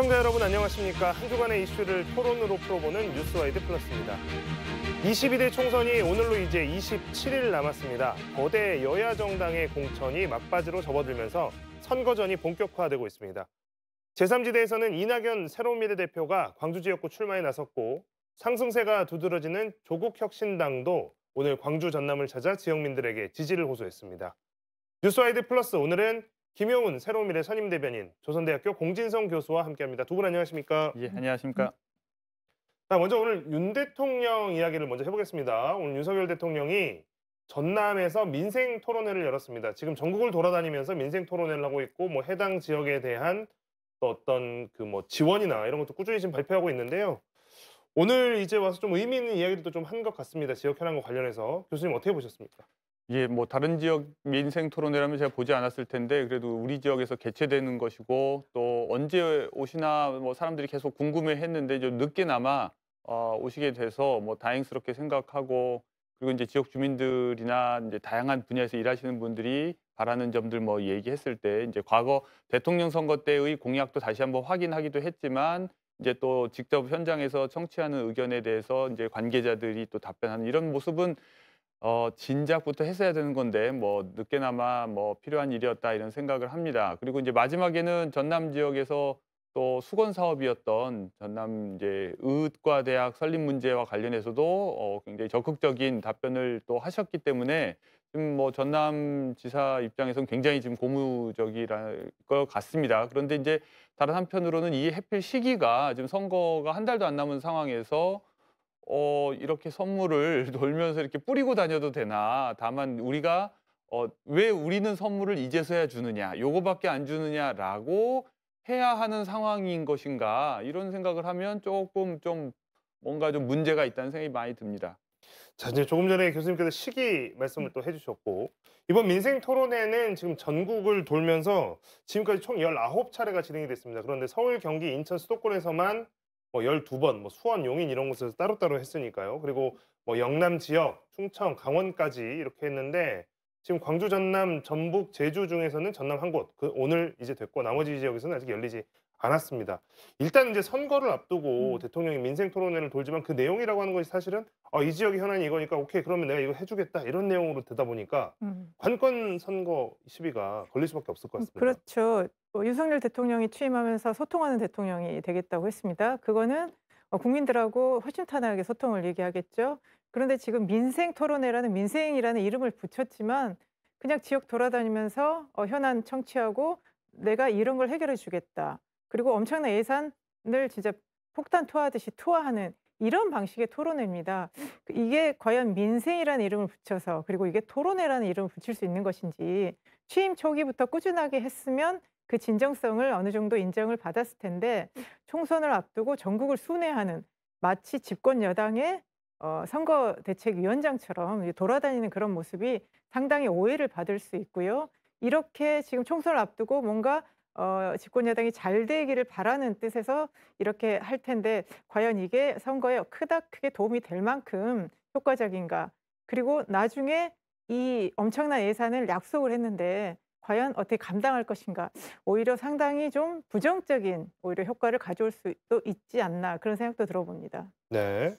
시청자 여러분 안녕하십니까? 한 주간의 이슈를 토론으로 풀어보는 뉴스와이드 플러스입니다. 22대 총선이 오늘로 이제 27일 남았습니다. 거대 여야 정당의 공천이 막바지로 접어들면서 선거전이 본격화되고 있습니다. 제3지대에서는 이낙연 새로운 미래대표가 광주 지역구 출마에 나섰고 상승세가 두드러지는 조국혁신당도 오늘 광주 전남을 찾아 지역민들에게 지지를 호소했습니다. 뉴스와이드 플러스 오늘은 김용훈 새로미래 운 선임 대변인 조선대학교 공진성 교수와 함께합니다. 두 분 안녕하십니까? 예, 안녕하십니까? 자, 먼저 오늘 윤 대통령 이야기를 먼저 해보겠습니다. 오늘 윤석열 대통령이 전남에서 민생 토론회를 열었습니다. 지금 전국을 돌아다니면서 민생 토론회를 하고 있고 뭐 해당 지역에 대한 또 어떤 그 뭐 지원이나 이런 것도 꾸준히 지금 발표하고 있는데요. 오늘 이제 와서 좀 의미 있는 이야기도 좀 한 것 같습니다. 지역 현황과 관련해서 교수님 어떻게 보셨습니까? 예, 뭐 다른 지역 민생 토론회라면 제가 보지 않았을 텐데 그래도 우리 지역에서 개최되는 것이고 또 언제 오시나 뭐 사람들이 계속 궁금해했는데 좀 늦게나마 어, 오시게 돼서 뭐 다행스럽게 생각하고 그리고 이제 지역 주민들이나 이제 다양한 분야에서 일하시는 분들이 바라는 점들 뭐 얘기했을 때 이제 과거 대통령 선거 때의 공약도 다시 한번 확인하기도 했지만 이제 또 직접 현장에서 청취하는 의견에 대해서 이제 관계자들이 또 답변하는 이런 모습은 어, 진작부터 했어야 되는 건데 뭐 늦게나마 뭐 필요한 일이었다 이런 생각을 합니다. 그리고 이제 마지막에는 전남 지역에서 또 수건 사업이었던 전남 이제 의과 대학 설립 문제와 관련해서도 어, 굉장히 적극적인 답변을 또 하셨기 때문에 지금 뭐 전남 지사 입장에서는 굉장히 지금 고무적이랄 것 같습니다. 그런데 이제 다른 한편으로는 이 해필 시기가 지금 선거가 한 달도 안 남은 상황에서 어, 이렇게 선물을 돌면서 이렇게 뿌리고 다녀도 되나. 다만 우리가 어, 왜 우리는 선물을 이제서야 주느냐, 요거밖에 안 주느냐라고 해야 하는 상황인 것인가 이런 생각을 하면 조금 좀 뭔가 좀 문제가 있다는 생각이 많이 듭니다. 자 이제 조금 전에 교수님께서 시기 말씀을 또 해주셨고 이번 민생 토론회는 지금 전국을 돌면서 지금까지 총1 9 차례가 진행이 됐습니다. 그런데 서울, 경기, 인천, 수도권에서만 뭐 12번, 뭐 수원, 용인 이런 곳에서 따로따로 했으니까요. 그리고 뭐 영남 지역, 충청, 강원까지 이렇게 했는데 지금 광주, 전남, 전북, 제주 중에서는 전남 한 곳, 그 오늘 이제 됐고 나머지 지역에서는 아직 열리지 않았습니다. 일단 이제 선거를 앞두고 음. 대통령이 민생 토론회를 돌지만 그 내용이라고 하는 것이 사실은 어, 이 지역의 현안이 이거니까 오케이 그러면 내가 이거 해주겠다 이런 내용으로 되다 보니까 음. 관건 선거 시비가 걸릴 수밖에 없을 것 같습니다. 음, 그렇죠. 뭐 윤석열 대통령이 취임하면서 소통하는 대통령이 되겠다고 했습니다. 그거는 어 국민들하고 허심탄회하게 소통을 얘기하겠죠. 그런데 지금 민생 토론회라는 민생이라는 이름을 붙였지만 그냥 지역 돌아다니면서 어 현안 청취하고 내가 이런 걸 해결해 주겠다. 그리고 엄청난 예산을 진짜 폭탄 투하듯이 투하하는 이런 방식의 토론회입니다. 그 이게 과연 민생이라는 이름을 붙여서 그리고 이게 토론회라는 이름을 붙일 수 있는 것인지 취임 초기부터 꾸준하게 했으면 그 진정성을 어느 정도 인정을 받았을 텐데 음. 총선을 앞두고 전국을 순회하는 마치 집권 여당의 어, 선거 대책위원장처럼 돌아다니는 그런 모습이 상당히 오해를 받을 수 있고요. 이렇게 지금 총선을 앞두고 뭔가 어, 집권 여당이 잘 되기를 바라는 뜻에서 이렇게 할 텐데 과연 이게 선거에 크다 크게 도움이 될 만큼 효과적인가? 그리고 나중에 이 엄청난 예산을 약속을 했는데 과연 어떻게 감당할 것인가 오히려 상당히 좀 부정적인 오히려 효과를 가져올 수도 있지 않나 그런 생각도 들어봅니다. 네.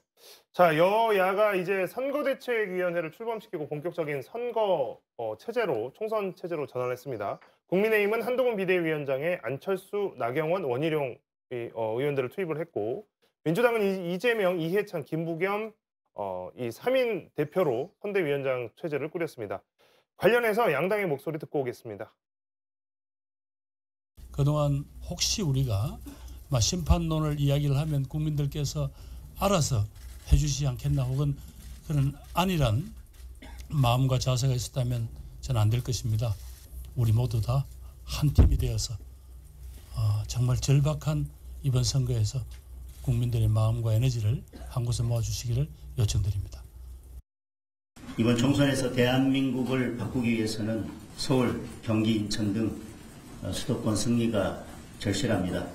자 여야가 이제 선거대책위원회를 출범시키고 본격적인 선거 어, 체제로 총선 체제로 전환했습니다. 국민의힘은 한동훈 비대위원장에 안철수, 나경원, 원희룡 어, 의원들을 투입을 했고 민주당은 이재명, 이해찬, 김부겸 어, 이 3인 대표로 선대위원장 체제를 꾸렸습니다. 관련해서 양당의 목소리 듣고 오겠습니다. 그동안 혹시 우리가 심판론을 이야기를 하면 국민들께서 알아서 해주시지 않겠나 혹은 그런 안일한 마음과 자세가 있었다면 저는 안 될 것입니다. 우리 모두 다 한 팀이 되어서 어, 정말 절박한 이번 선거에서 국민들의 마음과 에너지를 한 곳에 모아주시기를 요청드립니다. 이번 총선에서 대한민국을 바꾸기 위해서는 서울, 경기, 인천 등 어, 수도권 승리가 절실합니다.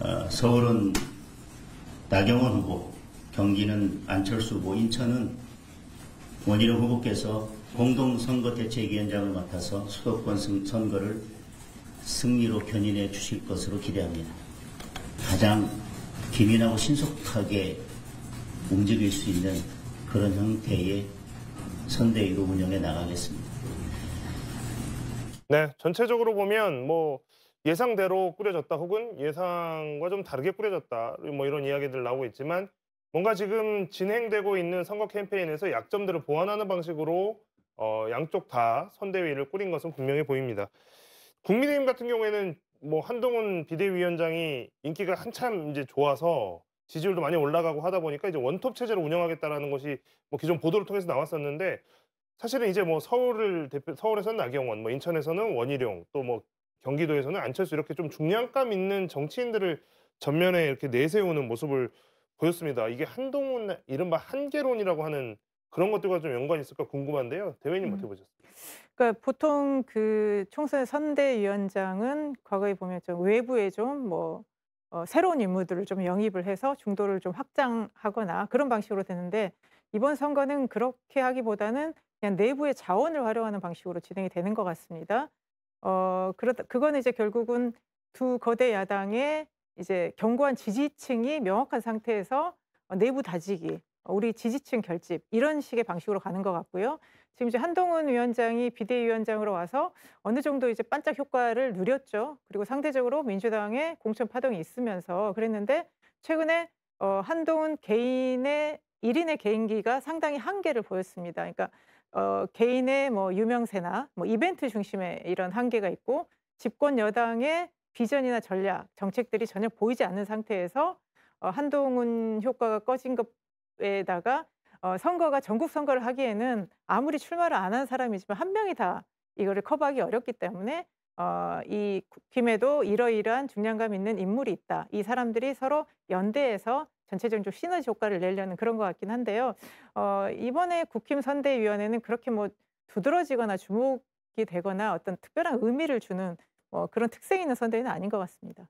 어, 서울은 나경원 후보, 경기는 안철수 후보, 인천은 원희룡 후보께서 공동선거대책위원장을 맡아서 수도권 선거를 승리로 견인해 주실 것으로 기대합니다. 가장 기민하고 신속하게 움직일 수 있는 그런 형태의 선대위로 운영해 나가겠습니다. 네, 전체적으로 보면 뭐 예상대로 꾸려졌다 혹은 예상과 좀 다르게 꾸려졌다 뭐 이런 이야기들 나오고 있지만 뭔가 지금 진행되고 있는 선거 캠페인에서 약점들을 보완하는 방식으로 어, 양쪽 다 선대위를 꾸린 것은 분명해 보입니다. 국민의힘 같은 경우에는 뭐 한동훈 비대위원장이 인기가 한참 이제 좋아서 지지율도 많이 올라가고 하다 보니까 이제 원톱 체제를 운영하겠다라는 것이 뭐 기존 보도를 통해서 나왔었는데 사실은 이제 뭐 서울을 대표 서울에서는 나경원, 뭐 인천에서는 원희룡, 또 뭐 경기도에서는 안철수 이렇게 좀 중량감 있는 정치인들을 전면에 이렇게 내세우는 모습을 보였습니다. 이게 한동훈 이른바 한계론이라고 하는 그런 것들과 좀 연관이 있을까 궁금한데요. 대회님 음. 어떻게 보셨습니까? 그러니까 보통 그 총선 선대위원장은 과거에 보면 좀 외부에 좀뭐 어, 새로운 인물들을 좀 영입을 해서 중도를 좀 확장하거나 그런 방식으로 되는데 이번 선거는 그렇게 하기보다는 그냥 내부의 자원을 활용하는 방식으로 진행이 되는 것 같습니다. 어, 그렇다그거는 이제 결국은 두 거대 야당의 이제 견고한 지지층이 명확한 상태에서 내부 다지기, 우리 지지층 결집 이런 식의 방식으로 가는 것 같고요. 지금 이제 한동훈 위원장이 비대위원장으로 와서 어느 정도 이제 반짝 효과를 누렸죠. 그리고 상대적으로 민주당의 공천 파동이 있으면서 그랬는데 최근에 어, 한동훈 개인의 일인의 개인기가 상당히 한계를 보였습니다. 그러니까 어, 개인의 뭐 유명세나 뭐 이벤트 중심의 이런 한계가 있고 집권 여당의 비전이나 전략, 정책들이 전혀 보이지 않는 상태에서 어, 한동훈 효과가 꺼진 것에다가 어, 선거가 전국 선거를 하기에는 아무리 출마를 안 한 사람이지만 한 명이 다 이거를 커버하기 어렵기 때문에 어, 이 김에도 이러이러한 중량감 있는 인물이 있다. 이 사람들이 서로 연대해서 전체적인 좀 시너지 효과를 내려는 그런 것 같긴 한데요. 어, 이번에 국힘 선대위원회는 그렇게 뭐 두드러지거나 주목이 되거나 어떤 특별한 의미를 주는 뭐 그런 특색 있는 선대위는 아닌 것 같습니다.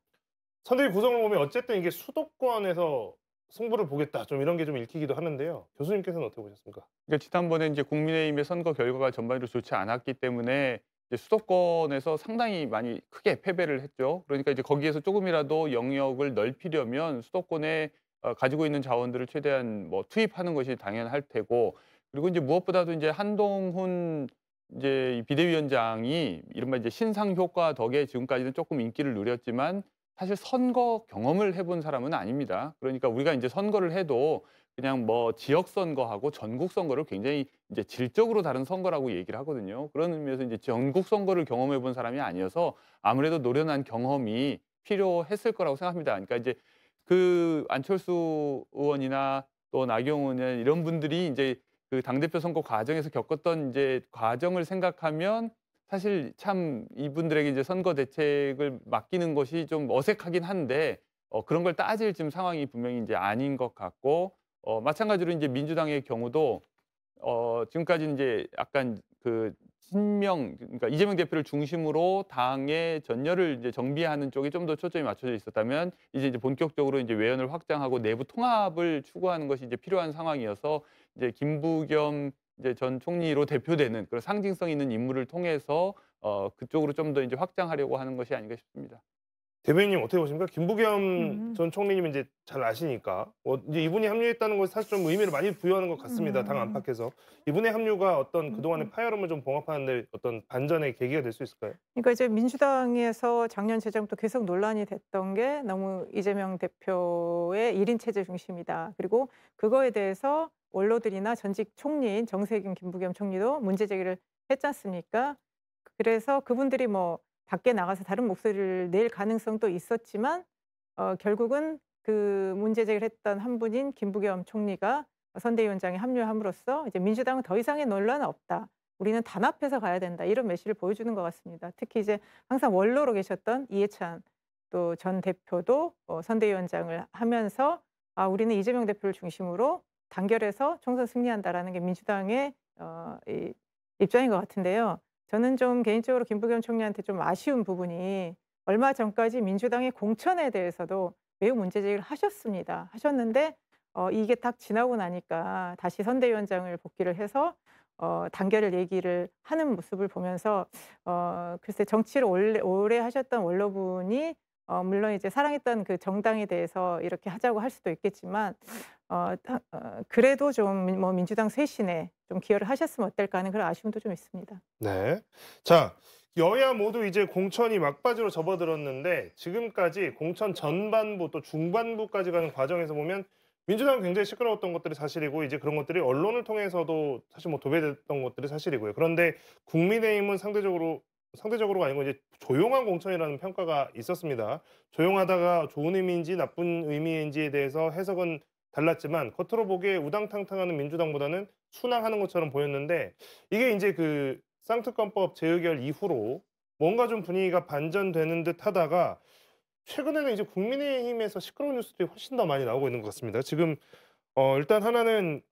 선대위 구성을 보면 어쨌든 이게 수도권에서 승부를 보겠다 좀 이런 게 좀 읽히기도 하는데요. 교수님께서는 어떻게 보셨습니까? 그러니까 지난번에 이제 국민의힘의 선거 결과가 전반적으로 좋지 않았기 때문에 이제 수도권에서 상당히 많이 크게 패배를 했죠. 그러니까 이제 거기에서 조금이라도 영역을 넓히려면 수도권에 어, 가지고 있는 자원들을 최대한 뭐 투입하는 것이 당연할 테고 그리고 이제 무엇보다도 이제 한동훈 이제 비대위원장이 이른바 이제 신상 효과 덕에 지금까지는 조금 인기를 누렸지만 사실 선거 경험을 해본 사람은 아닙니다. 그러니까 우리가 이제 선거를 해도 그냥 뭐 지역 선거하고 전국 선거를 굉장히 이제 질적으로 다른 선거라고 얘기를 하거든요. 그런 의미에서 이제 전국 선거를 경험해 본 사람이 아니어서 아무래도 노련한 경험이 필요했을 거라고 생각합니다. 그러니까 이제 그 안철수 의원이나 또 나경원 의원 이런 분들이 이제 그 당대표 선거 과정에서 겪었던 이제 과정을 생각하면 사실 참 이분들에게 이제 선거 대책을 맡기는 것이 좀 어색하긴 한데 어, 그런 걸 따질 지금 상황이 분명히 이제 아닌 것 같고 어, 마찬가지로 이제 민주당의 경우도 어, 지금까지 이제 약간 그신명 그러니까 이재명 대표를 중심으로 당의 전열을 이제 정비하는 쪽이 좀 더 초점이 맞춰져 있었다면 이제 이제 본격적으로 이제 외연을 확장하고 내부 통합을 추구하는 것이 이제 필요한 상황이어서 이제 김부겸 이제 전 총리로 대표되는 그런 상징성 있는 인물을 통해서 어, 그쪽으로 좀 더 이제 확장하려고 하는 것이 아닌가 싶습니다. 대변인님 어떻게 보십니까? 김부겸 음. 전 총리님 이제 잘 아시니까 어, 이제 이분이 합류했다는 것이 사실 좀 의미를 많이 부여하는 것 같습니다. 음. 당 안팎에서 이분의 합류가 어떤 음. 그동안의 파열음을 좀 봉합하는데 어떤 반전의 계기가 될 수 있을까요? 그러니까 이제 민주당에서 작년 재정부터 계속 논란이 됐던 게 너무 이재명 대표의 1인 체제 중심이다. 그리고 그거에 대해서 원로들이나 전직 총리인 정세균 김부겸 총리도 문제 제기를 했지 않습니까? 그래서 그분들이 뭐 밖에 나가서 다른 목소리를 낼 가능성도 있었지만 어, 결국은 그 문제 제기를 했던 한 분인 김부겸 총리가 선대위원장에 합류함으로써 이제 민주당은 더 이상의 논란은 없다. 우리는 단합해서 가야 된다. 이런 메시를 지 보여주는 것 같습니다. 특히 이제 항상 원로로 계셨던 이해찬 또 전 대표도 어, 선대위원장을 하면서 아, 우리는 이재명 대표를 중심으로 단결해서 총선 승리한다라는 게 민주당의 어, 이 입장인 것 같은데요. 저는 좀 개인적으로 김부겸 총리한테 좀 아쉬운 부분이 얼마 전까지 민주당의 공천에 대해서도 매우 문제 제기를 하셨습니다. 하셨는데 어, 이게 딱 지나고 나니까 다시 선대위원장을 복귀를 해서 어, 단결을 얘기를 하는 모습을 보면서 어, 글쎄 정치를 오래, 오래 하셨던 원로분이 어, 물론 이제 사랑했던 그 정당에 대해서 이렇게 하자고 할 수도 있겠지만 어, 어 그래도 좀 뭐 민주당 쇄신에 좀 기여를 하셨으면 어떨까 하는 그런 아쉬움도 좀 있습니다. 네. 자, 여야 모두 이제 공천이 막바지로 접어들었는데 지금까지 공천 전반부 또 중반부까지 가는 과정에서 보면 민주당 굉장히 시끄러웠던 것들이 사실이고 이제 그런 것들이 언론을 통해서도 사실 뭐 도배됐던 것들이 사실이고요. 그런데 국민의힘은 상대적으로 상대적으로가 아니고 이제 조용한 공천이라는 평가가 있었습니다. 조용하다가 좋은 의미인지 나쁜 의미인지에 대해서 해석은 달랐지만 겉으로 보기에 우당탕탕하는 민주당보다는 순항하는 것처럼 보였는데 이게 이제 그 쌍특검법 재의결 이후로 뭔가 좀 분위기가 반전되는 듯 하다가 최근에는 이제 국민의힘에서 시끄러운 뉴스들이 훨씬 더 많이 나오고 있는 것 같습니다. 지금 어 일단 하나는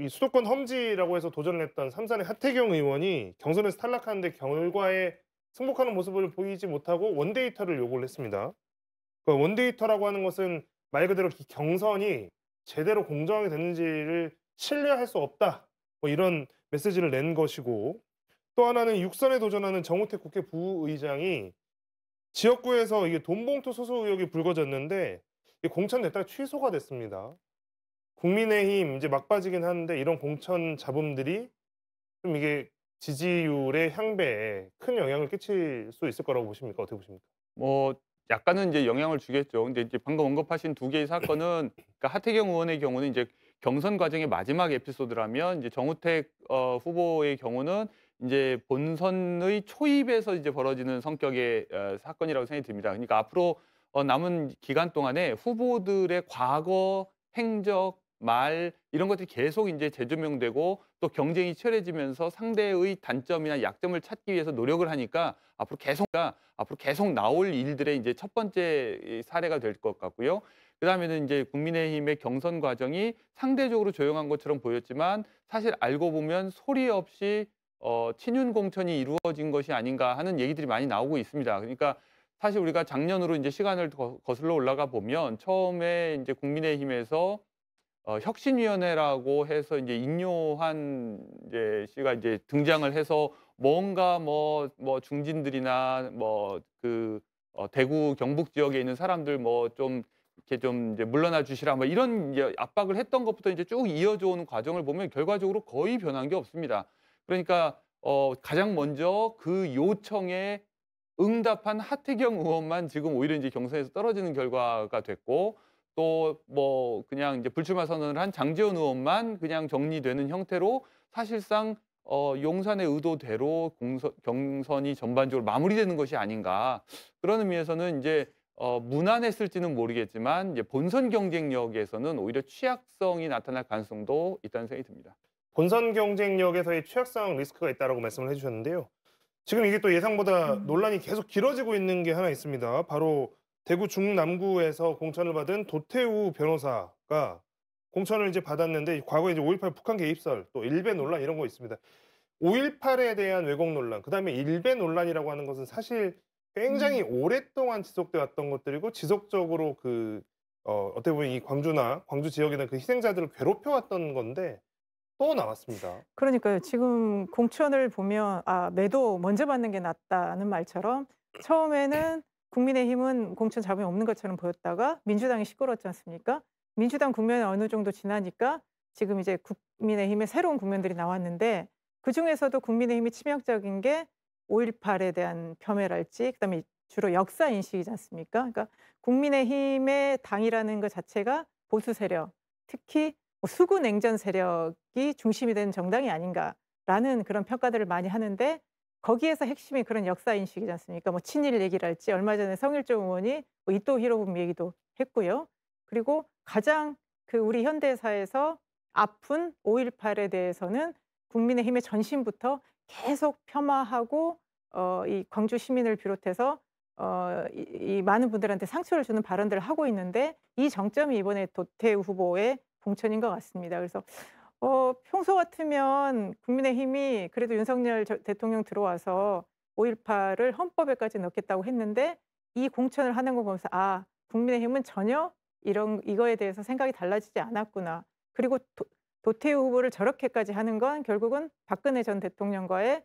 이 수도권 험지라고 해서 도전을 했던 삼산의 하태경 의원이 경선에서 탈락하는데 결과에 승복하는 모습을 보이지 못하고 원데이터를 요구를 했습니다. 그 원데이터라고 하는 것은 말 그대로 경선이 제대로 공정하게 됐는지를 신뢰할 수 없다. 뭐 이런 메시지를 낸 것이고 또 하나는 육선에 도전하는 정우택 국회 부의장이 지역구에서 이게 돈봉투 소수 의혹이 불거졌는데 공천됐다가 취소가 됐습니다. 국민의힘 이제 막바지긴 하는데 이런 공천 잡음들이 좀 이게 지지율의 향배에 큰 영향을 끼칠 수 있을 거라고 보십니까? 어떻게 보십니까? 뭐 약간은 이제 영향을 주겠죠. 근데 이제 방금 언급하신 두 개의 사건은 그러니까 하태경 의원의 경우는 이제 경선 과정의 마지막 에피소드라면 이제 정우택 어, 후보의 경우는 이제 본선의 초입에서 이제 벌어지는 성격의 어, 사건이라고 생각이 듭니다. 그러니까 앞으로 어, 남은 기간 동안에 후보들의 과거 행적 말 이런 것들이 계속 이제 재조명되고 또 경쟁이 치열해지면서 상대의 단점이나 약점을 찾기 위해서 노력을 하니까 앞으로 계속 앞으로 계속 나올 일들의 이제 첫 번째 사례가 될 것 같고요. 그다음에는 이제 국민의힘의 경선 과정이 상대적으로 조용한 것처럼 보였지만 사실 알고 보면 소리 없이 어, 친윤 공천이 이루어진 것이 아닌가 하는 얘기들이 많이 나오고 있습니다. 그러니까 사실 우리가 작년으로 이제 시간을 거슬러 올라가 보면 처음에 이제 국민의힘에서 어, 혁신위원회라고 해서 이제 인요한 이제 씨가 이제 등장을 해서 뭔가 뭐, 뭐 중진들이나 뭐 그 어, 대구 경북 지역에 있는 사람들 뭐 좀 이렇게 좀 이제 물러나 주시라 뭐 이런 이제 압박을 했던 것부터 이제 쭉 이어져 오는 과정을 보면 결과적으로 거의 변한 게 없습니다. 그러니까 어, 가장 먼저 그 요청에 응답한 하태경 의원만 지금 오히려 이제 경선에서 떨어지는 결과가 됐고 또뭐 그냥 이제 불출마 선언을 한 장재원 의원만 그냥 정리되는 형태로 사실상 어, 용산의 의도대로 공선, 경선이 전반적으로 마무리되는 것이 아닌가 그런 의미에서는 이제 어, 무난했을지는 모르겠지만 이제 본선 경쟁력에서는 오히려 취약성이 나타날 가능성도 있다는 생각이 듭니다. 본선 경쟁력에서의 취약성 리스크가 있다고 말씀을 해주셨는데요. 지금 이게 또 예상보다 논란이 계속 길어지고 있는 게 하나 있습니다. 바로 대구 중남구에서 공천을 받은 도태우 변호사가 공천을 이제 받았는데 과거에 이제 5.18 북한 개입설 또 일베 논란 이런 거 있습니다. 5.18에 대한 왜곡 논란, 그 다음에 일베 논란이라고 하는 것은 사실 굉장히 음. 오랫동안 지속돼 왔던 것들이고 지속적으로 그 어, 어떻게 보면 이 광주나 광주 지역이나 그 희생자들을 괴롭혀 왔던 건데 또 나왔습니다. 그러니까요. 지금 공천을 보면 아 매도 먼저 받는 게 낫다는 말처럼 처음에는 국민의힘은 공천 잡음이 없는 것처럼 보였다가 민주당이 시끄러웠지 않습니까? 민주당 국면이 어느 정도 지나니까 지금 이제 국민의힘의 새로운 국면들이 나왔는데 그 중에서도 국민의힘이 치명적인 게 5.18에 대한 폄훼랄지 그다음에 주로 역사 인식이지 않습니까? 그러니까 국민의힘의 당이라는 것 자체가 보수 세력, 특히 뭐 수구 냉전 세력이 중심이 된 정당이 아닌가라는 그런 평가들을 많이 하는데 거기에서 핵심이 그런 역사 인식이지 않습니까? 뭐 친일 얘기를할지 얼마 전에 성일종 의원이 뭐 이토 히로부미 얘기도 했고요. 그리고 가장 그 우리 현대사에서 아픈 5.18에 대해서는 국민의힘의 전신부터 계속 폄하하고 어, 이 광주 시민을 비롯해서 어, 이, 이 많은 분들한테 상처를 주는 발언들을 하고 있는데 이 정점이 이번에 도태우 후보의 공천인 것 같습니다. 그래서 어, 평소 같으면 국민의힘이 그래도 윤석열 대통령 들어와서 5.18을 헌법에까지 넣겠다고 했는데 이 공천을 하는 거 보면서 아, 국민의힘은 전혀 이런 이거에 대해서 생각이 달라지지 않았구나. 그리고 도, 도태우 후보를 저렇게까지 하는 건 결국은 박근혜 전 대통령과의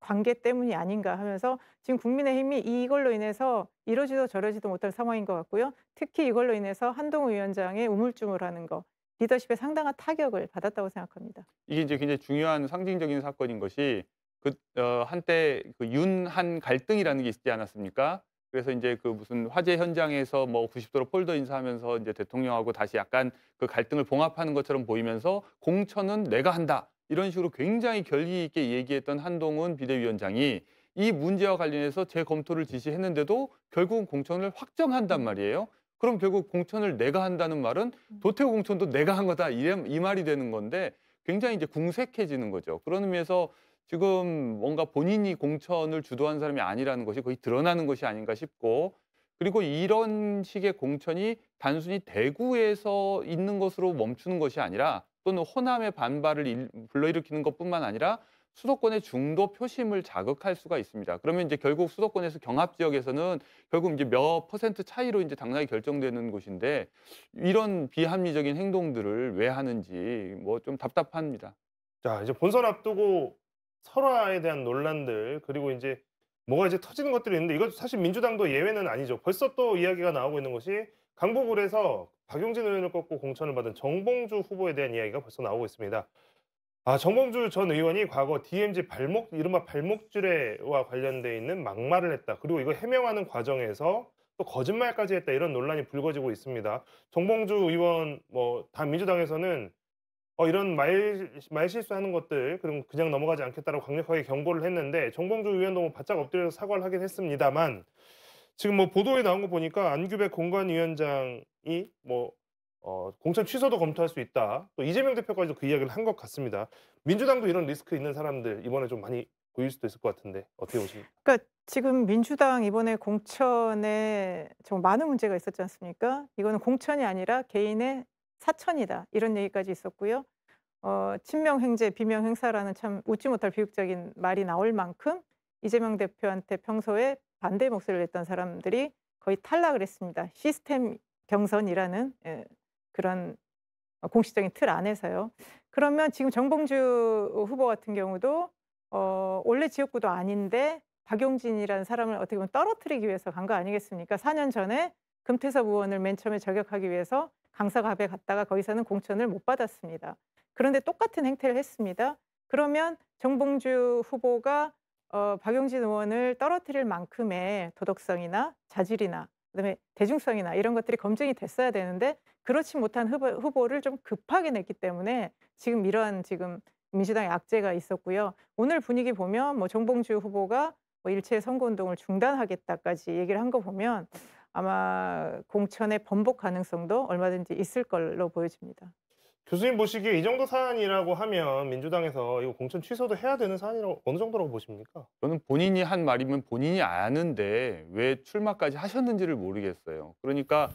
관계 때문이 아닌가 하면서 지금 국민의힘이 이걸로 인해서 이러지도 저러지도 못할 상황인 것 같고요. 특히 이걸로 인해서 한동훈 위원장의 우물쭈물하는 거 리더십에 상당한 타격을 받았다고 생각합니다. 이게 이제 굉장히 중요한 상징적인 사건인 것이 그 어, 한때 그 윤한 갈등이라는 게 있지 않았습니까? 그래서 이제 그 무슨 화재 현장에서 뭐 90도로 폴더 인사하면서 이제 대통령하고 다시 약간 그 갈등을 봉합하는 것처럼 보이면서 공천은 내가 한다 이런 식으로 굉장히 결기 있게 얘기했던 한동훈 비대위원장이 이 문제와 관련해서 재검토를 지시했는데도 결국은 공천을 확정한단 말이에요. 그럼 결국 공천을 내가 한다는 말은 음. 도태구 공천도 내가 한 거다 이 말이 되는 건데 굉장히 이제 궁색해지는 거죠. 그런 의미에서 지금 뭔가 본인이 공천을 주도한 사람이 아니라는 것이 거의 드러나는 것이 아닌가 싶고 그리고 이런 식의 공천이 단순히 대구에서 있는 것으로 멈추는 것이 아니라 또는 호남의 반발을 불러일으키는 것뿐만 아니라 수도권의 중도 표심을 자극할 수가 있습니다. 그러면 이제 결국 수도권에서 경합 지역에서는 결국 이제 몇 퍼센트 차이로 이제 당락이 결정되는 곳인데 이런 비합리적인 행동들을 왜 하는지 뭐 좀 답답합니다. 자, 이제 본선 앞두고 설화에 대한 논란들 그리고 이제 뭐가 이제 터지는 것들이 있는데 이것 사실 민주당도 예외는 아니죠. 벌써 또 이야기가 나오고 있는 것이 강북을에서 박용진 의원을 꺾고 공천을 받은 정봉주 후보에 대한 이야기가 벌써 나오고 있습니다. 아, 정봉주 전 의원이 과거 DMZ 발목, 이른바 발목줄에와 관련돼 있는 막말을 했다. 그리고 이거 해명하는 과정에서 또 거짓말까지 했다. 이런 논란이 불거지고 있습니다. 정봉주 의원, 뭐, 다 민주당에서는 어, 이런 말, 말 실수하는 것들, 그럼 그냥 넘어가지 않겠다라고 강력하게 경고를 했는데, 정봉주 의원도 뭐 바짝 엎드려서 사과를 하긴 했습니다만, 지금 뭐 보도에 나온 거 보니까 안규백 공관위원장이 뭐 어, 공천 취소도 검토할 수 있다. 또 이재명 대표까지도 그 이야기를 한 것 같습니다. 민주당도 이런 리스크 있는 사람들 이번에 좀 많이 보일 수도 있을 것 같은데 어떻게 보십니까? 그러니까 지금 민주당 이번에 공천에 좀 많은 문제가 있었지 않습니까? 이거는 공천이 아니라 개인의 사천이다 이런 얘기까지 있었고요. 어, 친명 행재 비명 행사라는 참 웃지 못할 비극적인 말이 나올 만큼 이재명 대표한테 평소에 반대 목소리를 냈던 사람들이 거의 탈락을 했습니다. 시스템 경선이라는 예, 그런 어, 공식적인 틀 안에서요. 그러면 지금 정봉주 후보 같은 경우도 어, 원래 지역구도 아닌데 박용진이라는 사람을 어떻게 보면 떨어뜨리기 위해서 간 거 아니겠습니까? 4년 전에 금태섭 의원을 맨 처음에 저격하기 위해서 강사갑에 갔다가 거기서는 공천을 못 받았습니다. 그런데 똑같은 행태를 했습니다. 그러면 정봉주 후보가 어, 박용진 의원을 떨어뜨릴 만큼의 도덕성이나 자질이나 그다음에 대중성이나 이런 것들이 검증이 됐어야 되는데 그렇지 못한 후보, 후보를 좀 급하게 냈기 때문에 지금 이러한 지금 민주당의 악재가 있었고요. 오늘 분위기 보면 뭐 정봉주 후보가 뭐 일체 선거운동을 중단하겠다까지 얘기를 한 거 보면 아마 공천의 번복 가능성도 얼마든지 있을 걸로 보여집니다. 교수님 보시기에 이 정도 사안이라고 하면 민주당에서 이거 공천 취소도 해야 되는 사안이라고 어느 정도라고 보십니까? 저는 본인이 한 말이면 본인이 아는데 왜 출마까지 하셨는지를 모르겠어요. 그러니까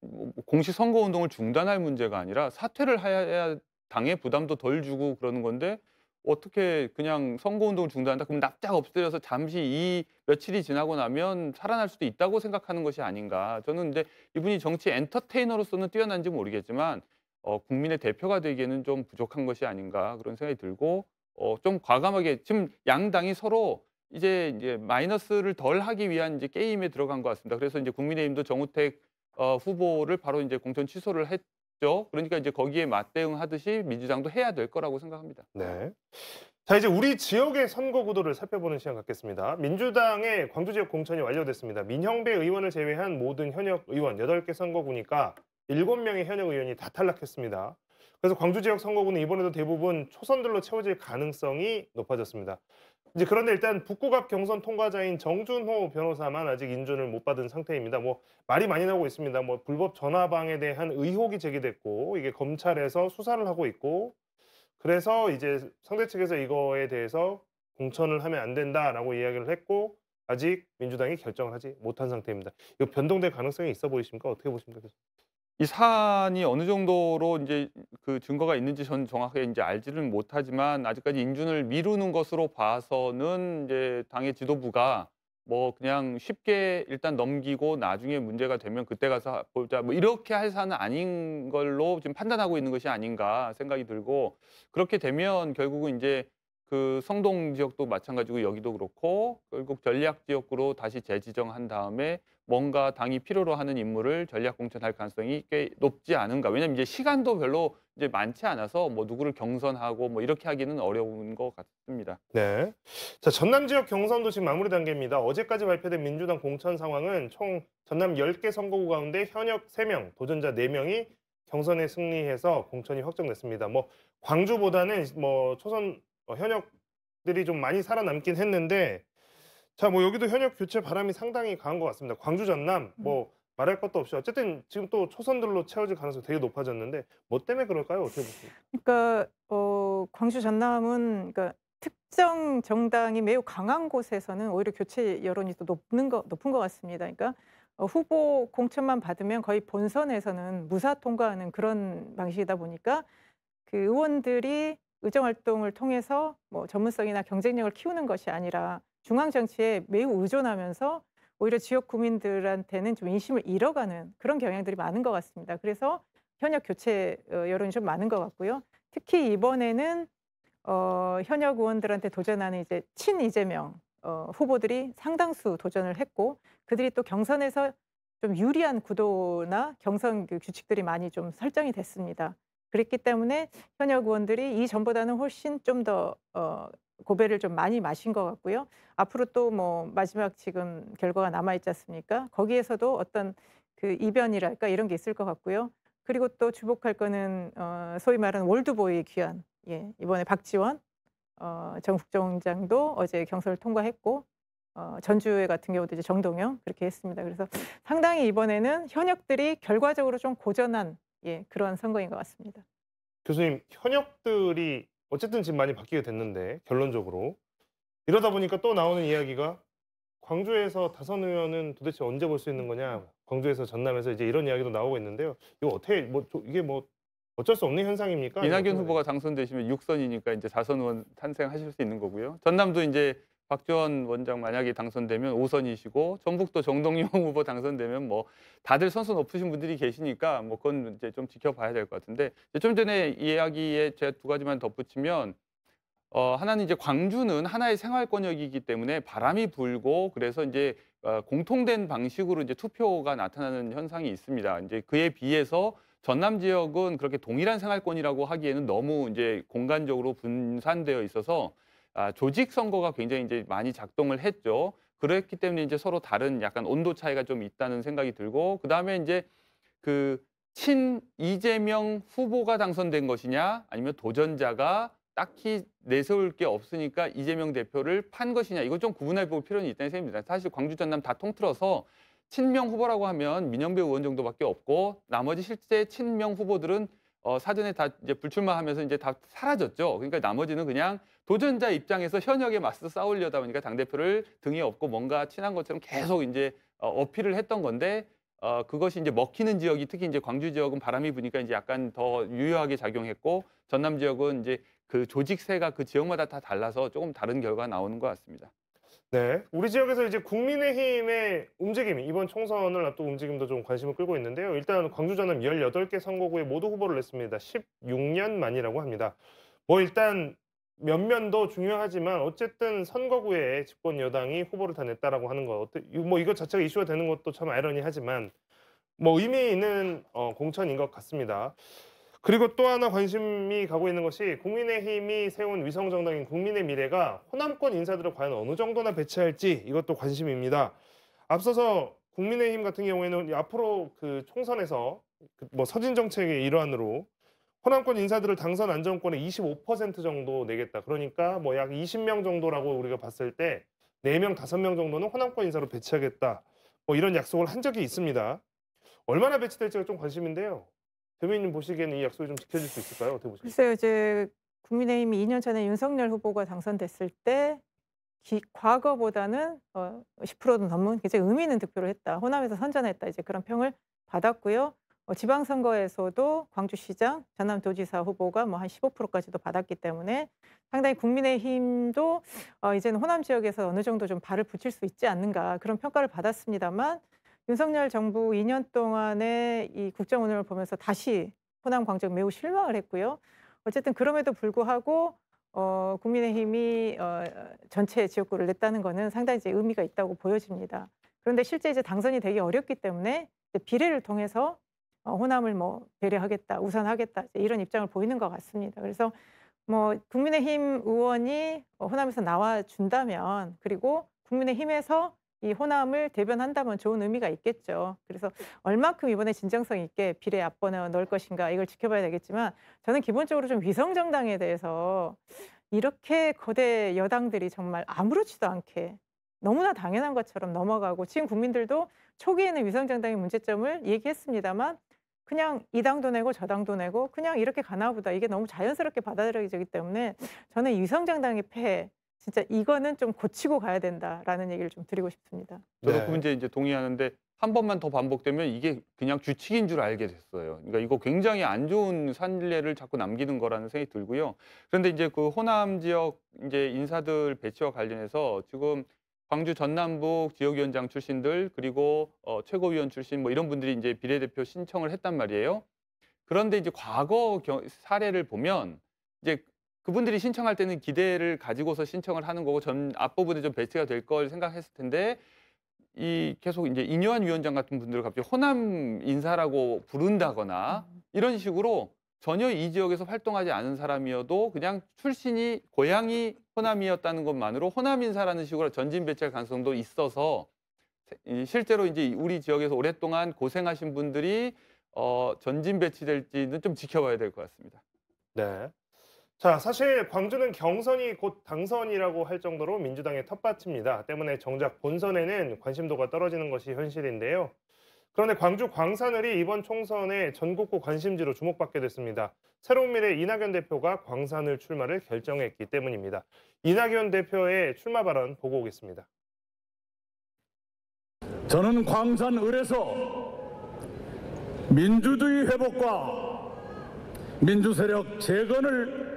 뭐, 뭐 공식 선거 운동을 중단할 문제가 아니라 사퇴를 해야 당에 부담도 덜 주고 그러는 건데 어떻게 그냥 선거운동을 중단한다? 그럼 납작 엎드려서 잠시 이 며칠이 지나고 나면 살아날 수도 있다고 생각하는 것이 아닌가. 저는 이제 이분이 정치 엔터테이너로서는 뛰어난지 모르겠지만 어, 국민의 대표가 되기에는 좀 부족한 것이 아닌가 그런 생각이 들고 어, 좀 과감하게 지금 양당이 서로 이제 이제 마이너스를 덜 하기 위한 이제 게임에 들어간 것 같습니다. 그래서 이제 국민의힘도 정우택 어, 후보를 바로 이제 공천 취소를 했죠. 그러니까 이제 거기에 맞대응하듯이 민주당도 해야 될 거라고 생각합니다. 네. 자 이제 우리 지역의 선거 구도를 살펴보는 시간 갖겠습니다. 민주당의 광주 지역 공천이 완료됐습니다. 민형배 의원을 제외한 모든 현역 의원 8개 선거구니까 7명의 현역 의원이 다 탈락했습니다. 그래서 광주 지역 선거구는 이번에도 대부분 초선들로 채워질 가능성이 높아졌습니다. 이제 그런데 일단 북구갑 경선 통과자인 정준호 변호사만 아직 인준을 못 받은 상태입니다. 뭐 말이 많이 나오고 있습니다. 뭐 불법 전화방에 대한 의혹이 제기됐고 이게 검찰에서 수사를 하고 있고 그래서 이제 상대 측에서 이거에 대해서 공천을 하면 안 된다라고 이야기를 했고 아직 민주당이 결정을 하지 못한 상태입니다. 이 변동될 가능성이 있어 보이십니까? 어떻게 보십니까? 이 사안이 어느 정도로 이제 그 증거가 있는지 저는 정확하게 이제 알지는 못하지만 아직까지 인준을 미루는 것으로 봐서는 이제 당의 지도부가 뭐 그냥 쉽게 일단 넘기고 나중에 문제가 되면 그때 가서 보자 뭐 이렇게 할 사안은 아닌 걸로 지금 판단하고 있는 것이 아닌가 생각이 들고 그렇게 되면 결국은 이제 그 성동 지역도 마찬가지고 여기도 그렇고 결국 전략 지역으로 다시 재지정한 다음에 뭔가 당이 필요로 하는 인물을 전략 공천할 가능성이 꽤 높지 않은가. 왜냐면 이제 시간도 별로 이제 많지 않아서 뭐 누구를 경선하고 뭐 이렇게 하기는 어려운 것 같습니다. 네. 자, 전남 지역 경선도 지금 마무리 단계입니다. 어제까지 발표된 민주당 공천 상황은 총 전남 10개 선거구 가운데 현역 3명, 도전자 4명이 경선에 승리해서 공천이 확정됐습니다. 뭐 광주보다는 뭐 초선 어, 현역들이 좀 많이 살아남긴 했는데 자, 뭐 여기도 현역 교체 바람이 상당히 강한 것 같습니다. 광주 전남 음. 뭐 말할 것도 없이 어쨌든 지금 또 초선들로 채워질 가능성이 되게 높아졌는데 뭐 때문에 그럴까요? 어떻게 보세요? 그러니까 어, 광주 전남은 그러니까 특정 정당이 매우 강한 곳에서는 오히려 교체 여론이 더 높는 거 높은 것 같습니다. 그러니까 어, 후보 공천만 받으면 거의 본선에서는 무사 통과하는 그런 방식이다 보니까 그 의원들이 의정 활동을 통해서 뭐 전문성이나 경쟁력을 키우는 것이 아니라 중앙 정치에 매우 의존하면서 오히려 지역 국민들한테는 좀 인심을 잃어가는 그런 경향들이 많은 것 같습니다. 그래서 현역 교체 어, 여론이 좀 많은 것 같고요. 특히 이번에는 어, 현역 의원들한테 도전하는 이제 친 이재명 어, 후보들이 상당수 도전을 했고 그들이 또 경선에서 좀 유리한 구도나 경선 그 규칙들이 많이 좀 설정이 됐습니다. 그랬기 때문에 현역 의원들이 이전보다는 훨씬 좀더 어, 고배를 좀 많이 마신 것 같고요. 앞으로 또 뭐 마지막 지금 결과가 남아 있지 않습니까? 거기에서도 어떤 그 이변이랄까 이런 게 있을 것 같고요. 그리고 또 주목할 거는 어, 소위 말하는 월드보이 귀환. 예, 이번에 박지원 어, 정 국정장도 어제 경선을 통과했고 어, 전주회 같은 경우도 이제 정동영 그렇게 했습니다. 그래서 상당히 이번에는 현역들이 결과적으로 좀 고전한 예, 그런 선거인 것 같습니다. 교수님 현역들이 어쨌든 지금 많이 바뀌게 됐는데 결론적으로 이러다 보니까 또 나오는 이야기가 광주에서 다선 의원은 도대체 언제 볼 수 있는 거냐? 광주에서 전남에서 이제 이런 이야기도 나오고 있는데요. 이거 어떻게 뭐 이게 뭐 어쩔 수 없는 현상입니까? 이낙연 후보가 당선되시면 6선이니까 이제 다선 의원 탄생하실 수 있는 거고요. 전남도 이제 박지원 원장 만약에 당선되면 5선이시고 전북도 정동영 후보 당선되면 뭐 다들 선수 높으신 분들이 계시니까 뭐 그건 이제 좀 지켜봐야 될 것 같은데 좀 전에 이야기에 제가 두 가지만 덧붙이면 어 하나는 이제 광주는 하나의 생활권 역이기 때문에 바람이 불고 그래서 이제 어, 공통된 방식으로 이제 투표가 나타나는 현상이 있습니다. 이제 그에 비해서 전남 지역은 그렇게 동일한 생활권이라고 하기에는 너무 이제 공간적으로 분산되어 있어서 아, 조직 선거가 굉장히 이제 많이 작동을 했죠. 그랬기 때문에 이제 서로 다른 약간 온도 차이가 좀 있다는 생각이 들고 그다음에 이제 그 친 이재명 후보가 당선된 것이냐 아니면 도전자가 딱히 내세울 게 없으니까 이재명 대표를 판 것이냐 이거 좀 구분해 볼 필요는 있다는 생각입니다. 사실 광주 전남 다 통틀어서 친명 후보라고 하면 민영배 의원 정도밖에 없고 나머지 실제 친명 후보들은 어, 사전에 다 이제 불출마하면서 이제 다 사라졌죠. 그러니까 나머지는 그냥 도전자 입장에서 현역에 맞서 싸우려다 보니까 당 대표를 등에 업고 뭔가 친한 것처럼 계속 이제 어, 어필을 했던 건데 어, 그것이 이제 먹히는 지역이 특히 이제 광주 지역은 바람이 부니까 이제 약간 더 유효하게 작용했고 전남 지역은 이제 그 조직세가 그 지역마다 다 달라서 조금 다른 결과가 나오는 것 같습니다. 네, 우리 지역에서 이제 국민의힘의 움직임이 이번 총선을 앞두고 움직임도 좀 관심을 끌고 있는데요. 일단 광주 전남 18개 선거구에 모두 후보를 냈습니다. 16년 만이라고 합니다. 뭐 일단 몇면도 중요하지만 어쨌든 선거구에 집권 여당이 후보를 다 냈다라고 하는 것, 뭐 이것 자체가 이슈가 되는 것도 참 아이러니하지만 뭐 의미 있는 어, 공천인 것 같습니다. 그리고 또 하나 관심이 가고 있는 것이 국민의힘이 세운 위성 정당인 국민의 미래가 호남권 인사들을 과연 어느 정도나 배치할지 이것도 관심입니다. 앞서서 국민의힘 같은 경우에는 앞으로 그 총선에서 그 뭐 서진 정책의 일환으로 호남권 인사들을 당선 안정권의 25% 정도 내겠다. 그러니까 뭐 약 20명 정도라고 우리가 봤을 때 4명, 5명 정도는 호남권 인사로 배치하겠다. 뭐 이런 약속을 한 적이 있습니다. 얼마나 배치될지가 좀 관심인데요. 대표님 보시기에는 이약속을좀지켜줄수 있을까요? 어떻게 보십니까? 글쎄요, 이제 국민의힘이 2년 전에 윤석열 후보가 당선됐을 때 기, 과거보다는 어, 10%도 넘은 굉장히 의미 있는 득표를 했다. 호남에서 선전했다. 이제 그런 평을 받았고요. 어, 지방선거에서도 광주시장, 전남도지사 후보가 뭐 한 15%까지도 받았기 때문에 상당히 국민의힘도 어, 이제는 호남 지역에서 어느 정도 좀 발을 붙일 수 있지 않는가 그런 평가를 받았습니다만 윤석열 정부 2년 동안의 이 국정 운영을 보면서 다시 호남 광주 매우 실망을 했고요. 어쨌든 그럼에도 불구하고 어, 국민의힘이 어, 전체 지역구를 냈다는 것은 상당히 이제 의미가 있다고 보여집니다. 그런데 실제 이제 당선이 되기 어렵기 때문에 비례를 통해서 어, 호남을 뭐 배려하겠다, 우선하겠다 이런 입장을 보이는 것 같습니다. 그래서 뭐 국민의힘 의원이 어, 호남에서 나와 준다면 그리고 국민의힘에서 이 호남을 대변한다면 좋은 의미가 있겠죠. 그래서 얼마큼 이번에 진정성 있게 비례 앞번에 넣을 것인가 이걸 지켜봐야 되겠지만 저는 기본적으로 좀 위성 정당에 대해서 이렇게 거대 여당들이 정말 아무렇지도 않게 너무나 당연한 것처럼 넘어가고 지금 국민들도 초기에는 위성 정당의 문제점을 얘기했습니다만 그냥 이 당도 내고 저 당도 내고 그냥 이렇게 가나 보다 이게 너무 자연스럽게 받아들여지기 때문에 저는 위성 정당의 폐 진짜 이거는 좀 고치고 가야 된다라는 얘기를 좀 드리고 싶습니다. 저도 네. 그 문제 이제 동의하는데 한 번만 더 반복되면 이게 그냥 규칙인 줄 알게 됐어요. 그러니까 이거 굉장히 안 좋은 산례를 자꾸 남기는 거라는 생각이 들고요. 그런데 이제 그 호남 지역 이제 인사들 배치와 관련해서 지금 광주 전남북 지역위원장 출신들 그리고 어, 최고위원 출신 뭐 이런 분들이 이제 비례대표 신청을 했단 말이에요. 그런데 이제 과거 겨, 사례를 보면 이제 그분들이 신청할 때는 기대를 가지고서 신청을 하는 거고 전 앞부분에 좀 베스트가 될 걸 생각했을 텐데 이 계속 이제 인요한 위원장 같은 분들을 갑자기 호남 인사라고 부른다거나 이런 식으로 전혀 이 지역에서 활동하지 않은 사람이어도 그냥 출신이 고향이 호남이었다는 것만으로 호남 인사라는 식으로 전진 배치할 가능성도 있어서 실제로 이제 우리 지역에서 오랫동안 고생하신 분들이 어, 전진 배치될지는 좀 지켜봐야 될 것 같습니다. 네. 자, 사실 광주는 경선이 곧 당선이라고 할 정도로 민주당의 텃밭입니다. 때문에 정작 본선에는 관심도가 떨어지는 것이 현실인데요. 그런데 광주 광산을이 이번 총선에 전국구 관심지로 주목받게 됐습니다. 새로운 미래 이낙연 대표가 광산을 출마를 결정했기 때문입니다. 이낙연 대표의 출마 발언 보고 오겠습니다. 저는 광산을에서 민주주의 회복과 민주세력 재건을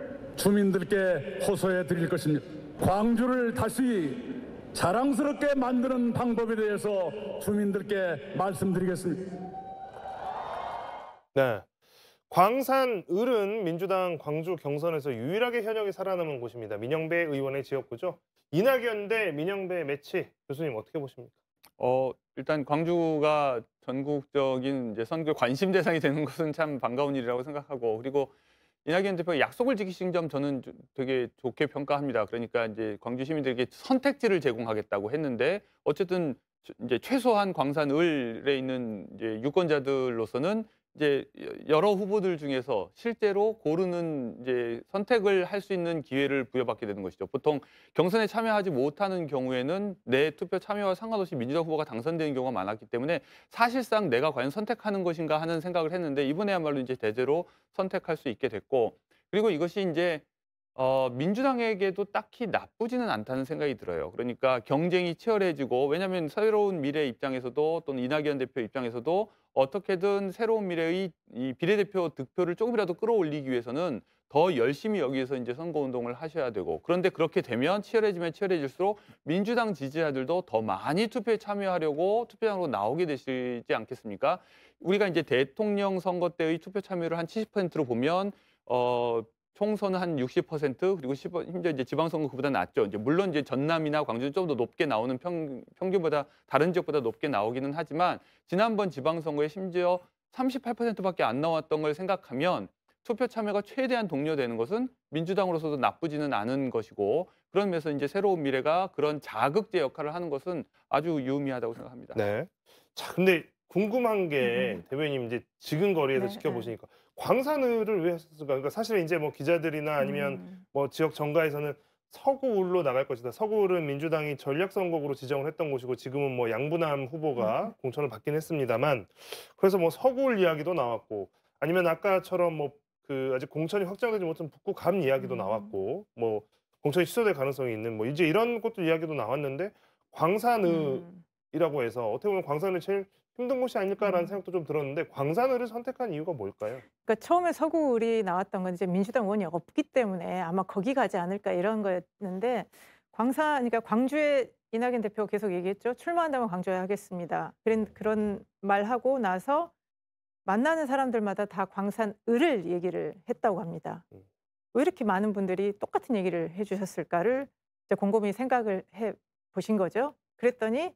주민들께 호소해 드릴 것입니다. 광주를 다시 자랑스럽게 만드는 방법에 대해서 주민들께 말씀드리겠습니다. 네. 광산 을은 민주당 광주 경선에서 유일하게 현역이 살아남은 곳입니다. 민영배 의원의 지역구죠. 이낙연 대 민영배 매치 교수님 어떻게 보십니까? 어 일단 광주가 전국적인 이제 선거 관심 대상이 되는 것은 참 반가운 일이라고 생각하고 그리고 이낙연 대표 약속을 지키신 점 저는 되게 좋게 평가합니다. 그러니까 이제 광주 시민들에게 선택지를 제공하겠다고 했는데 어쨌든 이제 최소한 광산을에 있는 이제 유권자들로서는 이제 여러 후보들 중에서 실제로 고르는 이제 선택을 할 수 있는 기회를 부여받게 되는 것이죠. 보통 경선에 참여하지 못하는 경우에는 내 투표 참여와 상관없이 민주당 후보가 당선되는 경우가 많았기 때문에 사실상 내가 과연 선택하는 것인가 하는 생각을 했는데 이번에야말로 이제 대제로 선택할 수 있게 됐고 그리고 이것이 이제 어, 민주당에게도 딱히 나쁘지는 않다는 생각이 들어요. 그러니까 경쟁이 치열해지고 왜냐하면 새로운 미래 입장에서도 또는 이낙연 대표 입장에서도 어떻게든 새로운 미래의 이 비례대표 득표를 조금이라도 끌어올리기 위해서는 더 열심히 여기에서 이제 선거운동을 하셔야 되고 그런데 그렇게 되면 치열해지면 치열해질수록 민주당 지지자들도 더 많이 투표에 참여하려고 투표장으로 나오게 되시지 않겠습니까? 우리가 이제 대통령 선거 때의 투표 참여를 한 70%로 보면 어, 총선은 한 60% 그리고 심지어 이제 지방선거보다 그 낮죠. 이제 물론 이제 전남이나 광주는 좀 더 높게 나오는 평, 평균보다 다른 지역보다 높게 나오기는 하지만 지난번 지방선거에 심지어 38%밖에 안 나왔던 걸 생각하면 투표 참여가 최대한 독려되는 것은 민주당으로서도 나쁘지는 않은 것이고 그런 면에서 이제 새로운 미래가 그런 자극제 역할을 하는 것은 아주 유의미하다고 생각합니다. 네. 자, 근데 궁금한 게 음, 음. 대변인 이제 지금 거리에서 네, 지켜보시니까 네. 광산을을 왜 했을까? 그러니까 사실 이제 뭐 기자들이나 아니면 음. 뭐 지역 정가에서는 서구울로 나갈 것이다. 서구울은 민주당이 전략 선거구로 지정을 했던 곳이고 지금은 뭐양분함 후보가 음. 공천을 받긴 했습니다만 그래서 뭐 서구울 이야기도 나왔고 아니면 아까처럼 뭐 그 아직 공천이 확정되지 못한 북구 감 이야기도 음. 나왔고 뭐 공천이 취소될 가능성이 있는 뭐 이제 이런 것도 이야기도 나왔는데 광산을이라고 음. 해서 어떻게 보면 광산을 제일 힘든 곳이 아닐까라는 음. 생각도 좀 들었는데 광산을 선택한 이유가 뭘까요? 그러니까 처음에 서구울이 나왔던 건 이제 민주당 의원이 없기 때문에 아마 거기 가지 않을까 이런 거였는데 광산 그러니까 광주에 이낙연 대표 계속 얘기했죠. 출마한다면 광주에 하겠습니다. 그런 그런 말하고 나서 만나는 사람들마다 다광산을 얘기를 했다고 합니다. 음. 왜 이렇게 많은 분들이 똑같은 얘기를 해주셨을까를 이제 곰곰이 생각을 해 보신 거죠. 그랬더니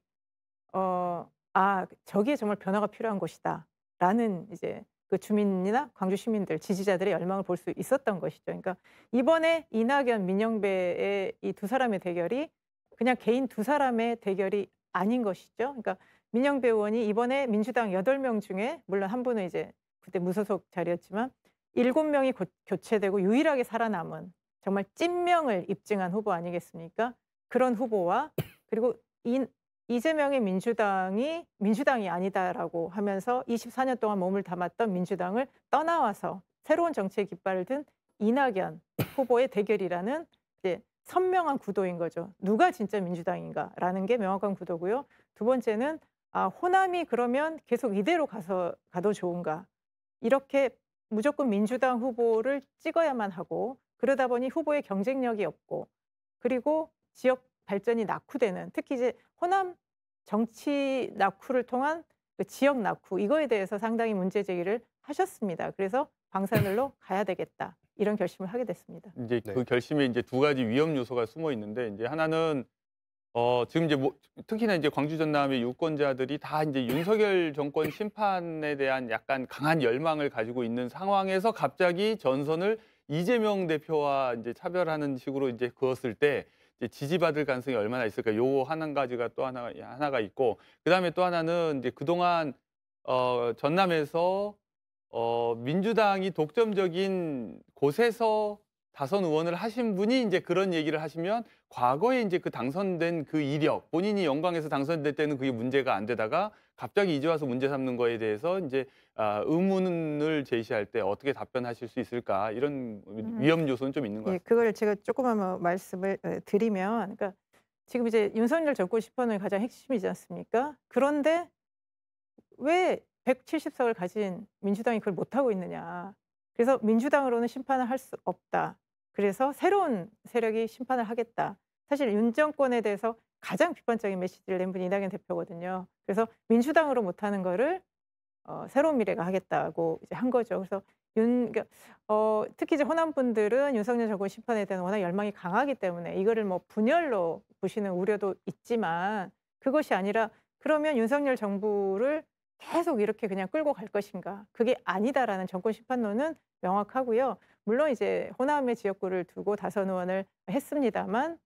어아 저기에 정말 변화가 필요한 것이다라는 이제 그 주민이나 광주 시민들 지지자들의 열망을 볼 수 있었던 것이죠. 그러니까 이번에 이낙연 민영배의 이 두 사람의 대결이 그냥 개인 두 사람의 대결이 아닌 것이죠. 그러니까 민영배 의원이 이번에 민주당 여덟 명 중에 물론 한 분은 이제 그때 무소속 자리였지만 일곱 명이 교체되고 유일하게 살아남은 정말 찐명을 입증한 후보 아니겠습니까? 그런 후보와 그리고 이 이재명의 민주당이 민주당이 아니다라고 하면서 24년 동안 몸을 담았던 민주당을 떠나와서 새로운 정치의 깃발을 든 이낙연 후보의 대결이라는 이제 선명한 구도인 거죠. 누가 진짜 민주당인가라는 게 명확한 구도고요. 두 번째는 아, 호남이 그러면 계속 이대로 가서 가도 좋은가? 이렇게 무조건 민주당 후보를 찍어야만 하고 그러다 보니 후보의 경쟁력이 없고 그리고 지역 발전이 낙후되는 특히 이제 호남 정치 낙후를 통한 그 지역 낙후 이거에 대해서 상당히 문제 제기를 하셨습니다. 그래서 방산으로 가야 되겠다 이런 결심을 하게 됐습니다. 이제 네. 그 결심에 이제 두 가지 위험 요소가 숨어 있는데 이제 하나는 어 지금 이제 뭐, 특히나 이제 광주 전남의 유권자들이 다 이제 윤석열 정권 심판에 대한 약간 강한 열망을 가지고 있는 상황에서 갑자기 전선을 이재명 대표와 이제 차별하는 식으로 이제 그었을 때 이제 지지받을 가능성이 얼마나 있을까? 요 하나 가지가 또 하나 하나가 있고 그다음에 또 하나는 이제 그동안 어 전남에서 어 민주당이 독점적인 곳에서 다선 의원을 하신 분이 이제 그런 얘기를 하시면 과거에 이제 그 당선된 그 이력 본인이 영광에서 당선될 때는 그게 문제가 안 되다가 갑자기 이제 와서 문제 삼는 거에 대해서 이제 아, 의문을 제시할 때 어떻게 답변하실 수 있을까 이런 음. 위험 요소는 좀 있는 것 같아요. 예, 그걸 제가 조금만 말씀을 예, 드리면, 그러니까 지금 이제 윤석열 정권 10번은 가장 핵심이지 않습니까? 그런데 왜 170석을 가진 민주당이 그걸 못하고 있느냐. 그래서 민주당으로는 심판을 할 수 없다. 그래서 새로운 세력이 심판을 하겠다. 사실 윤 정권에 대해서 가장 비판적인 메시지를 낸 분이 이낙연 대표거든요. 그래서 민주당으로 못하는 거를 어, 새로운 미래가 하겠다고 이제 한 거죠. 그래서 윤, 그러니까, 어, 특히 이제 호남 분들은 윤석열 정권 심판에 대한 워낙 열망이 강하기 때문에 이거를 뭐 분열로 보시는 우려도 있지만 그것이 아니라 그러면 윤석열 정부를 계속 이렇게 그냥 끌고 갈 것인가 그게 아니다라는 정권 심판론은 명확하고요. 물론 이제 호남의 지역구를 두고 다선 의원을 했습니다만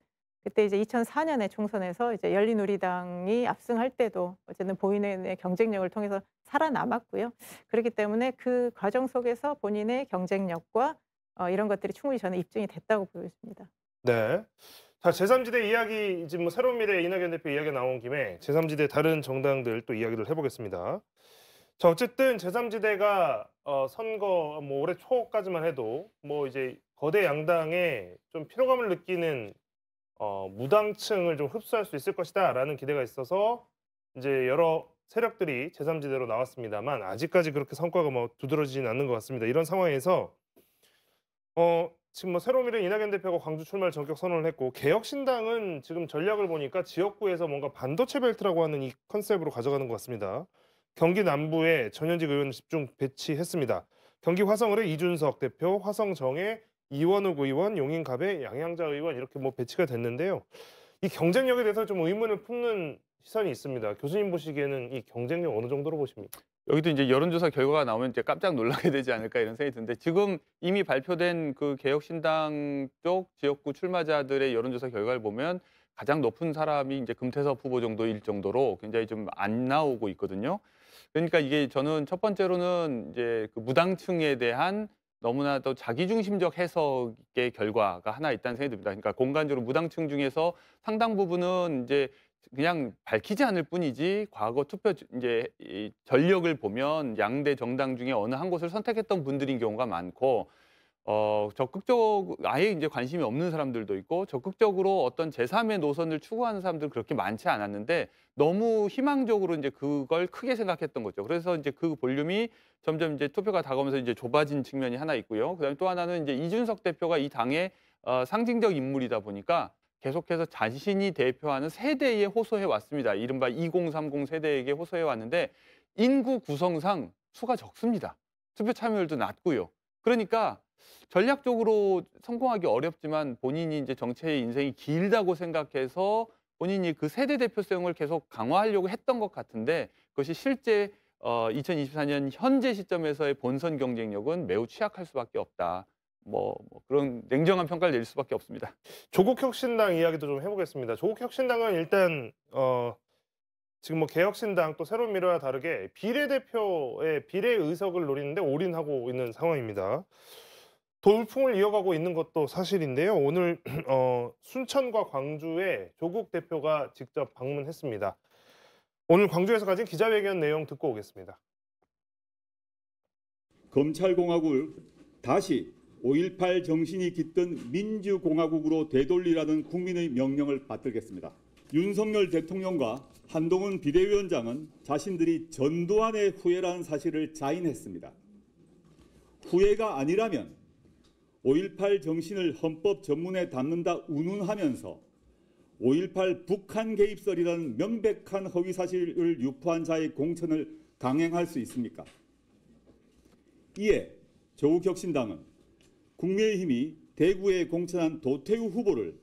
그때 이제 2004년에 총선에서 이제 열린우리당이 압승할 때도 어쨌든 본인의 경쟁력을 통해서 살아남았고요. 그렇기 때문에 그 과정 속에서 본인의 경쟁력과 어, 이런 것들이 충분히 저는 입증이 됐다고 보여집니다. 네. 자, 제3지대 이야기, 이제 뭐 새로운 미래 이낙연 대표 이야기 나온 김에 제3지대 다른 정당들 또 이야기를 해보겠습니다. 자, 어쨌든 제3지대가 어, 선거 뭐 올해 초까지만 해도 뭐 이제 거대 양당에 좀 피로감을 느끼는 어, 무당층을 좀 흡수할 수 있을 것이다라는 기대가 있어서 이제 여러 세력들이 제3지대로 나왔습니다만 아직까지 그렇게 성과가 뭐 두드러지진 않는 것 같습니다. 이런 상황에서 어, 지금 뭐 새로미래 이낙연 대표가 광주 출마를 전격 선언을 했고 개혁신당은 지금 전략을 보니까 지역구에서 뭔가 반도체 벨트라고 하는 이 컨셉으로 가져가는 것 같습니다. 경기 남부에 전현직 의원 을 집중 배치했습니다. 경기 화성을 이준석 대표, 화성정의 이원욱 우 의원, 용인갑의 양양자 의원 이렇게 뭐 배치가 됐는데요. 이 경쟁력에 대해서 좀 의문을 품는 시선이 있습니다. 교수님 보시기에는 이 경쟁력 어느 정도로 보십니까? 여기도 이제 여론조사 결과가 나오면 이제 깜짝 놀라게 되지 않을까 이런 생각이 드는데 지금 이미 발표된 그 개혁신당 쪽 지역구 출마자들의 여론조사 결과를 보면 가장 높은 사람이 이제 금태섭 후보 정도일 정도로 굉장히 좀 안 나오고 있거든요. 그러니까 이게 저는 첫 번째로는 이제 그 무당층에 대한 너무나도 자기중심적 해석의 결과가 하나 있다는 생각이 듭니다. 그러니까 공간적으로 무당층 중에서 상당 부분은 이제 그냥 밝히지 않을 뿐이지 과거 투표 이제 이 전력을 보면 양대 정당 중에 어느 한 곳을 선택했던 분들인 경우가 많고 어, 적극적, 아예 이제 관심이 없는 사람들도 있고, 적극적으로 어떤 제3의 노선을 추구하는 사람들은 그렇게 많지 않았는데, 너무 희망적으로 이제 그걸 크게 생각했던 거죠. 그래서 이제 그 볼륨이 점점 이제 투표가 다가오면서 이제 좁아진 측면이 하나 있고요. 그 다음에 또 하나는 이제 이준석 대표가 이 당의 어, 상징적 인물이다 보니까 계속해서 자신이 대표하는 세대에 호소해 왔습니다. 이른바 2030 세대에게 호소해 왔는데, 인구 구성상 수가 적습니다. 투표 참여율도 낮고요. 그러니까 전략적으로 성공하기 어렵지만 본인이 이제 정치의 인생이 길다고 생각해서 본인이 그 세대 대표성을 계속 강화하려고 했던 것 같은데 그것이 실제 어, 2024년 현재 시점에서의 본선 경쟁력은 매우 취약할 수밖에 없다. 뭐, 뭐, 그런 냉정한 평가를 내릴 수밖에 없습니다. 조국 혁신당 이야기도 좀 해보겠습니다. 조국 혁신당은 일단 어, 지금 뭐 개혁신당 또 새로운 미래와 다르게 비례대표의 비례 의석을 노리는데 올인하고 있는 상황입니다. 돌풍을 이어가고 있는 것도 사실인데요. 오늘 어, 순천과 광주에 조국 대표가 직접 방문했습니다. 오늘 광주에서 가진 기자회견 내용 듣고 오겠습니다. 검찰공화국을 다시 5.18 정신이 깃든 민주공화국으로 되돌리라는 국민의 명령을 받들겠습니다. 윤석열 대통령과 한동훈 비대위원장은 자신들이 전두환의 후예라는 사실을 자인했습니다. 후예가 아니라면 5.18 정신을 헌법 전문에 담는다 운운하면서 5.18 북한 개입설이라는 명백한 허위 사실을 유포한 자의 공천을 강행할 수 있습니까? 이에 조국혁신당은 국민의힘이 대구에 공천한 도태우 후보를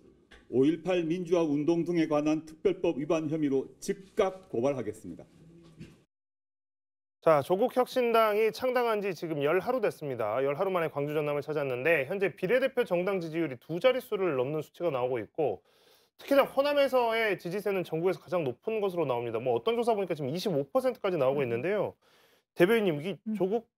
5.18 민주화 운동 등에 관한 특별법 위반 혐의로 즉각 고발하겠습니다. 자, 조국 혁신당이 창당한 지 지금 열하루 됐습니다. 열하루 만에 광주 전남을 찾았는데 현재 비례대표 정당 지지율이 두 자릿수를 넘는 수치가 나오고 있고 특히나 호남에서의 지지세는 전국에서 가장 높은 것으로 나옵니다. 뭐 어떤 조사 보니까 지금 25%까지 나오고 있는데요. 대변인님, 이 음. 조국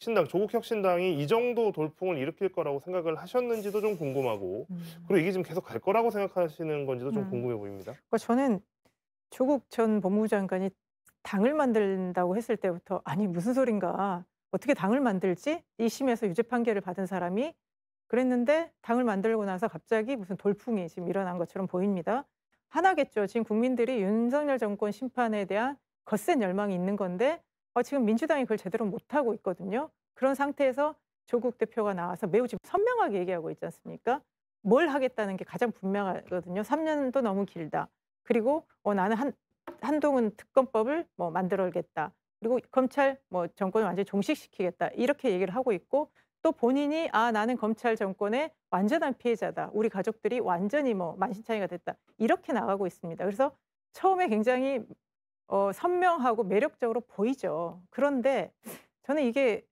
신당 조국 혁신당이 이 정도 돌풍을 일으킬 거라고 생각을 하셨는지도 좀 궁금하고 음. 그리고 이게 지금 계속 갈 거라고 생각하시는 건지도 좀 음. 궁금해 보입니다. 그러니까 저는 조국 전 법무부 장관이 당을 만든다고 했을 때부터 아니 무슨 소린가 어떻게 당을 만들지 1심에서 유죄 판결을 받은 사람이 그랬는데 당을 만들고 나서 갑자기 무슨 돌풍이 지금 일어난 것처럼 보입니다. 하나겠죠. 지금 국민들이 윤석열 정권 심판에 대한 거센 열망이 있는 건데 어, 지금 민주당이 그걸 제대로 못하고 있거든요. 그런 상태에서 조국 대표가 나와서 매우 지금 선명하게 얘기하고 있지 않습니까? 뭘 하겠다는 게 가장 분명하거든요. 3년도 너무 길다. 그리고 어, 나는 한, 한동훈 특검법을 뭐 만들어야겠다. 그리고 검찰 뭐 정권을 완전히 종식시키겠다. 이렇게 얘기를 하고 있고 또 본인이 아 나는 검찰 정권의 완전한 피해자다. 우리 가족들이 완전히 뭐 만신창이가 됐다. 이렇게 나가고 있습니다. 그래서 처음에 굉장히 어, 선명하고 매력적으로 보이죠. 그런데 저는 이게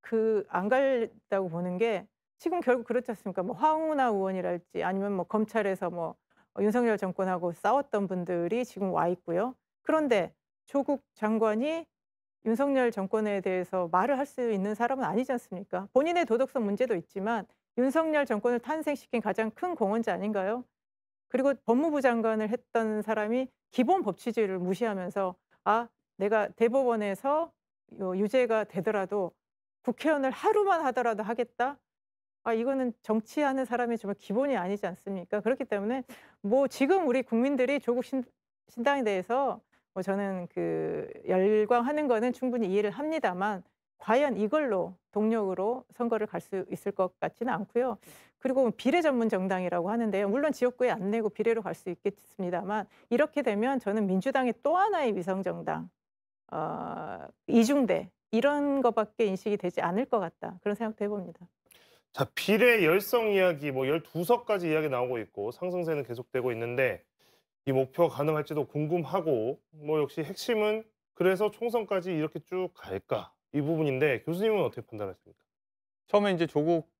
그 안 갈다고 보는 게 지금 결국 그렇지 않습니까? 뭐 황운하 의원이랄지 아니면 뭐 검찰에서 뭐 윤석열 정권하고 싸웠던 분들이 지금 와 있고요. 그런데 조국 장관이 윤석열 정권에 대해서 말을 할 수 있는 사람은 아니지 않습니까? 본인의 도덕성 문제도 있지만 윤석열 정권을 탄생시킨 가장 큰 공헌자 아닌가요? 그리고 법무부 장관을 했던 사람이 기본 법치주의를 무시하면서 아 내가 대법원에서 유죄가 되더라도 국회의원을 하루만 하더라도 하겠다. 아 이거는 정치하는 사람이 정말 기본이 아니지 않습니까? 그렇기 때문에 뭐 지금 우리 국민들이 조국 신, 신당에 대해서 뭐 저는 그 열광하는 거는 충분히 이해를 합니다만 과연 이걸로 동력으로 선거를 갈 수 있을 것 같지는 않고요. 그리고 뭐 비례 전문 정당이라고 하는데요. 물론 지역구에 안 내고 비례로 갈 수 있겠습니다만 이렇게 되면 저는 민주당의 또 하나의 위성 정당, 어, 이중대 이런 것밖에 인식이 되지 않을 것 같다 그런 생각도 해봅니다. 자 비례 열성 이야기 뭐1 2 석까지 이야기 나오고 있고 상승세는 계속되고 있는데 이 목표 가능할지도 궁금하고 뭐 역시 핵심은 그래서 총선까지 이렇게 쭉 갈까 이 부분인데 교수님은 어떻게 판단하십니까? 처음에 이제 조국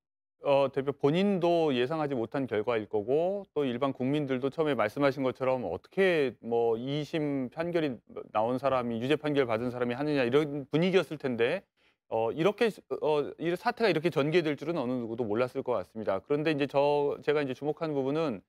어, 대표 본인도 예상하지 못한 결과일 거고 또 일반 국민들도 처음에 말씀하신 것처럼 어떻게 뭐 2심 판결이 나온 사람이 유죄 판결 받은 사람이 하느냐 이런 분위기였을 텐데 어, 이렇게 어, 이 사태가 이렇게 전개될 줄은 어느 누구도 몰랐을 것 같습니다. 그런데 이제 저 제가 이제 주목한 부분은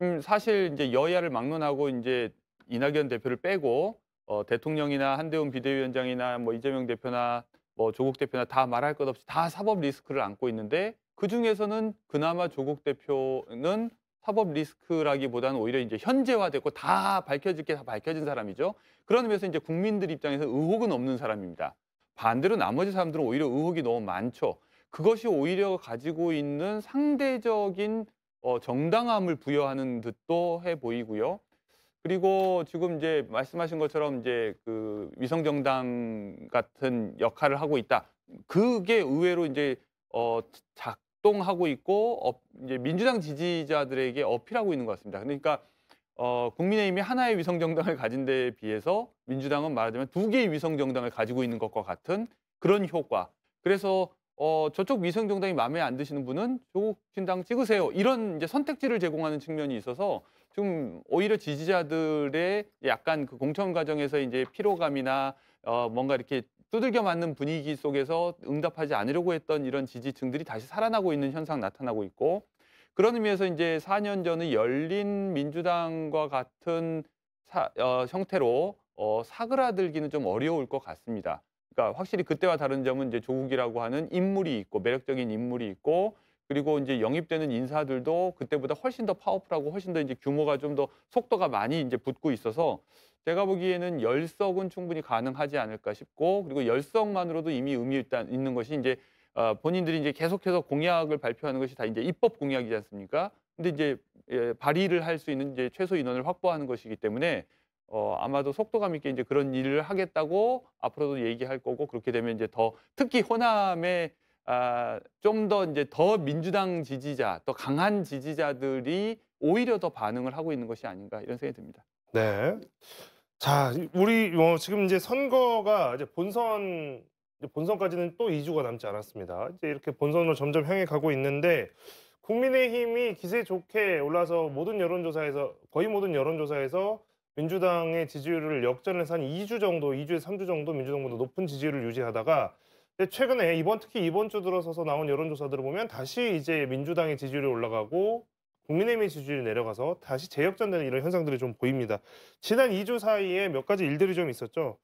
음, 사실 이제 여야를 막론하고 이제 이낙연 대표를 빼고 어, 대통령이나 한대훈 비대위원장이나 뭐 이재명 대표나 뭐 조국 대표나 다 말할 것 없이 다 사법 리스크를 안고 있는데 그 중에서는 그나마 조국 대표는 사법 리스크라기보다는 오히려 이제 현재화됐고 다 밝혀질 게 다 밝혀진 사람이죠. 그런 의미에서 이제 국민들 입장에서 의혹은 없는 사람입니다. 반대로 나머지 사람들은 오히려 의혹이 너무 많죠. 그것이 오히려 가지고 있는 상대적인 어, 정당함을 부여하는 듯도 해 보이고요. 그리고 지금 이제 말씀하신 것처럼 이제 그 위성정당 같은 역할을 하고 있다. 그게 의외로 이제 어, 작, 역동하고 있고 어, 이제 민주당 지지자들에게 어필하고 있는 것 같습니다. 그러니까 어, 국민의힘이 하나의 위성 정당을 가진 데에 비해서 민주당은 말하자면 두 개의 위성 정당을 가지고 있는 것과 같은 그런 효과. 그래서 어, 저쪽 위성 정당이 마음에 안 드시는 분은 조국 신당 찍으세요. 이런 이제 선택지를 제공하는 측면이 있어서 좀 오히려 지지자들의 약간 그 공천 과정에서 이제 피로감이나 어, 뭔가 이렇게 두들겨 맞는 분위기 속에서 응답하지 않으려고 했던 이런 지지층들이 다시 살아나고 있는 현상 나타나고 있고 그런 의미에서 이제 4년 전의 열린 민주당과 같은 사, 어, 형태로 어, 사그라들기는 좀 어려울 것 같습니다. 그러니까 확실히 그때와 다른 점은 이제 조국이라고 하는 인물이 있고 매력적인 인물이 있고 그리고 이제 영입되는 인사들도 그때보다 훨씬 더 파워풀하고 훨씬 더 이제 규모가 좀 더 속도가 많이 이제 붙고 있어서 제가 보기에는 열석은 충분히 가능하지 않을까 싶고 그리고 열석만으로도 이미 의미 일단 있는 것이 이제 어, 본인들이 이제 계속해서 공약을 발표하는 것이 다 이제 입법 공약이지 않습니까? 근데 이제 예, 발의를 할 수 있는 이제 최소 인원을 확보하는 것이기 때문에 어, 아마도 속도감 있게 이제 그런 일을 하겠다고 앞으로도 얘기할 거고 그렇게 되면 이제 더 특히 호남에 아, 좀더 이제 더 민주당 지지자, 더 강한 지지자들이 오히려 더 반응을 하고 있는 것이 아닌가 이런 생각이 듭니다. 네. 자, 우리 어, 지금 이제 선거가 이제 본선 이제 본선까지는 또 2주가 남지 않았습니다. 이제 이렇게 본선으로 점점 향해 가고 있는데 국민의힘이 기세 좋게 올라서 모든 여론조사에서 거의 모든 여론조사에서 민주당의 지지율을 역전해서 한 2주 정도, 2주에 3주 정도 민주당보다 높은 지지율을 유지하다가 최근에 이번 특히 이번 주 들어서서 나온 여론조사들을 보면 다시 이제 민주당의 지지율이 올라가고 국민의힘의 지지율이 내려가서 다시 재역전되는 이런 현상들이 좀 보입니다. 지난 2주 사이에 몇 가지 일들이 좀 있었죠.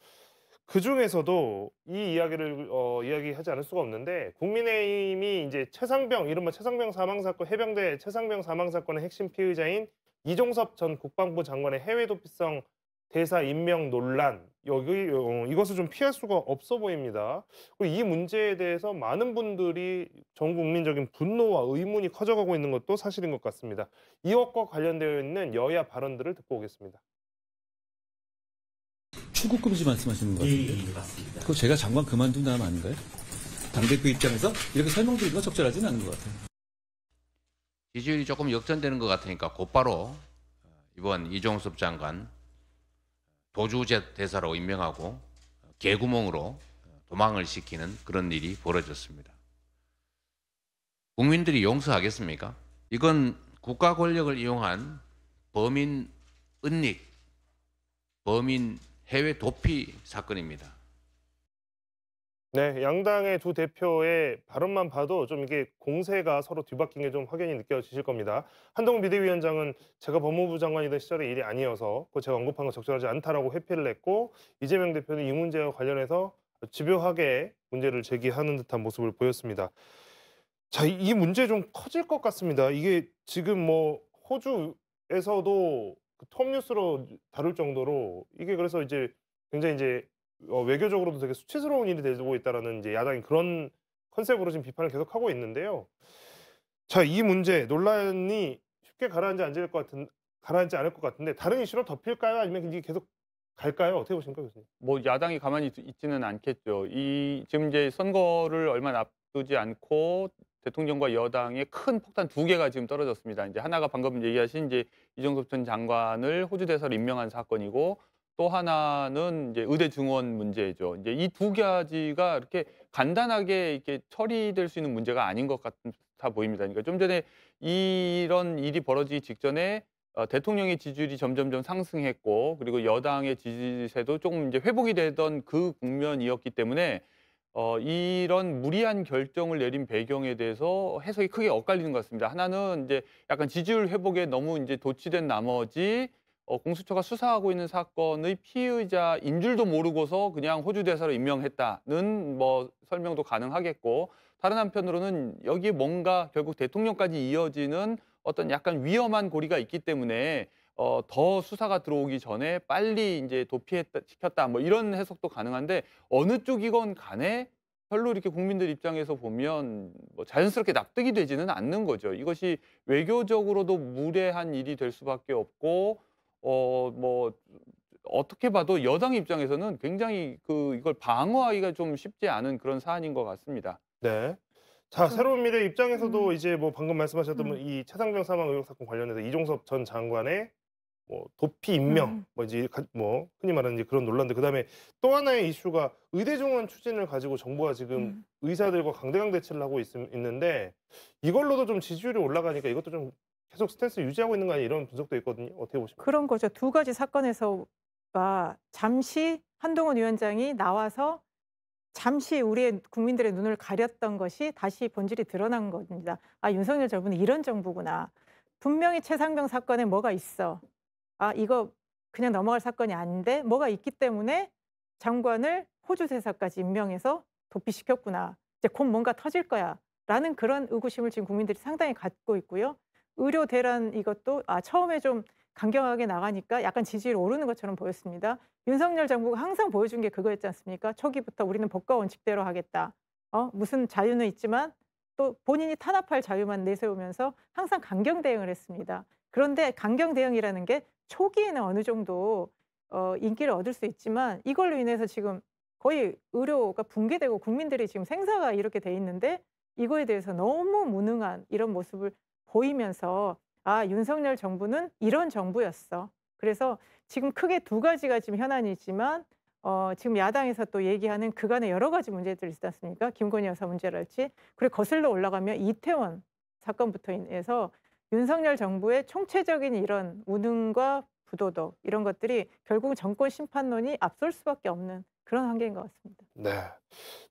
그 중에서도 이 이야기를 어, 이야기하지 않을 수가 없는데 국민의힘이 이제 최상병 이른바 최상병 사망 사건 해병대 최상병 사망 사건의 핵심 피의자인 이종섭 전 국방부 장관의 해외 도피성 대사 임명 논란 여기 어, 이것을 좀 피할 수가 없어 보입니다. 그리고 이 문제에 대해서 많은 분들이 전 국민적인 분노와 의문이 커져가고 있는 것도 사실인 것 같습니다. 이것과 관련되어 있는 여야 발언들을 듣고 오겠습니다. 추국 금지 말씀하시는 것 같은데. 예, 예, 맞습니다. 그거 제가 장관 그만둔 다음 아닌가요? 당대표 입장에서 이렇게 설명드리는 건 적절하지는 않은 것 같아요. 지지율이 조금 역전되는 것 같으니까 곧바로 어, 이번 이종섭 장관 도주 제 대사로 임명하고 개구멍으로 도망을 시키는 그런 일이 벌어졌습니다. 국민들이 용서하겠습니까? 이건 국가 권력을 이용한 범인 은닉, 범인 해외 도피 사건입니다. 네, 양당의 두 대표의 발언만 봐도 좀 이게 공세가 서로 뒤바뀐 게 좀 확연히 느껴지실 겁니다. 한동훈 비대위원장은 제가 법무부 장관이던 시절의 일이 아니어서 그 제가 언급한 거 적절하지 않다라고 회피를 했고 이재명 대표는 이 문제와 관련해서 집요하게 문제를 제기하는 듯한 모습을 보였습니다. 자, 이 문제 좀 커질 것 같습니다. 이게 지금 뭐 호주에서도 그 톱뉴스로 다룰 정도로 이게 그래서 이제 굉장히 이제 어, 외교적으로도 되게 수치스러운 일이 되고 있다라는 이제 야당이 그런 컨셉으로 지금 비판을 계속 하고 있는데요. 자, 이 문제 논란이 쉽게 가라앉지 않을 것 같은 가라앉지 않을 것 같은데 다른 이슈로 덮일까요? 아니면 이게 계속 갈까요? 어떻게 보십니까, 교수님? 뭐 야당이 가만히 있지는 않겠죠. 이 지금 이제 선거를 얼마 앞두지 않고 대통령과 여당의 큰 폭탄 두 개가 지금 떨어졌습니다. 이제 하나가 방금 얘기하신 이제 이종섭 전 장관을 호주 대사로 임명한 사건이고 또 하나는 이제 의대 증원 문제죠. 이제 이 두 가지가 이렇게 간단하게 이렇게 처리될 수 있는 문제가 아닌 것 같아 보입니다. 그러니까 좀 전에 이런 일이 벌어지기 직전에 어, 대통령의 지지율이 점점점 상승했고 그리고 여당의 지지세도 조금 이제 회복이 되던 그 국면이었기 때문에 어, 이런 무리한 결정을 내린 배경에 대해서 해석이 크게 엇갈리는 것 같습니다. 하나는 이제 약간 지지율 회복에 너무 이제 도취된 나머지 어, 공수처가 수사하고 있는 사건의 피의자인 줄도 모르고서 그냥 호주 대사로 임명했다는 뭐 설명도 가능하겠고 다른 한편으로는 여기에 뭔가 결국 대통령까지 이어지는 어떤 약간 위험한 고리가 있기 때문에 어, 더 수사가 들어오기 전에 빨리 이제 도피했다 시켰다 뭐 이런 해석도 가능한데 어느 쪽이건 간에 별로 이렇게 국민들 입장에서 보면 뭐 자연스럽게 납득이 되지는 않는 거죠. 이것이 외교적으로도 무례한 일이 될 수밖에 없고 어, 뭐, 어떻게 봐도 여당 입장에서는 굉장히 그 이걸 방어하기가 좀 쉽지 않은 그런 사안인 것 같습니다. 네. 자, 그렇죠. 새로운 미래 입장에서도 음. 이제 뭐 방금 말씀하셨던 음. 이 최상병 사망 의혹 사건 관련해서 이종섭 전 장관의 뭐 도피 임명 음. 뭐이뭐 뭐 흔히 말하는 그런 논란들 그다음에 또 하나의 이슈가 의대 종원 추진을 가지고 정부가 지금 음. 의사들과 강대강 대치를 하고 있, 있는데 이걸로도 좀 지지율이 올라가니까 이것도 좀 계속 스탠스 유지하고 있는 거 아니야 이런 분석도 있거든요. 어떻게 보십니까? 그런 거죠. 두 가지 사건에서가 잠시 한동훈 위원장이 나와서 잠시 우리의 국민들의 눈을 가렸던 것이 다시 본질이 드러난 겁니다. 아 윤석열 정부는 이런 정부구나. 분명히 최상병 사건에 뭐가 있어. 아 이거 그냥 넘어갈 사건이 아닌데 뭐가 있기 때문에 장관을 호주 대사까지 임명해서 도피시켰구나. 이제 곧 뭔가 터질 거야. 라는 그런 의구심을 지금 국민들이 상당히 갖고 있고요. 의료 대란 이것도 아 처음에 좀 강경하게 나가니까 약간 지지율 오르는 것처럼 보였습니다. 윤석열 정부가 항상 보여준 게 그거였지 않습니까? 초기부터 우리는 법과 원칙대로 하겠다. 어, 무슨 자유는 있지만 또 본인이 탄압할 자유만 내세우면서 항상 강경 대응을 했습니다. 그런데 강경 대응이라는 게 초기에는 어느 정도 어, 인기를 얻을 수 있지만 이걸로 인해서 지금 거의 의료가 붕괴되고 국민들이 지금 생사가 이렇게 돼 있는데 이거에 대해서 너무 무능한 이런 모습을 보이면서 아 윤석열 정부는 이런 정부였어. 그래서 지금 크게 두 가지가 지금 현안이지만 어, 지금 야당에서 또 얘기하는 그간의 여러 가지 문제들이 있었습니까? 김건희 여사 문제랄지 그리고 거슬러 올라가면 이태원 사건부터 인해서 윤석열 정부의 총체적인 이런 운능과 부도덕 이런 것들이 결국 정권 심판론이 앞설 수밖에 없는 그런 한계인 것 같습니다. 네.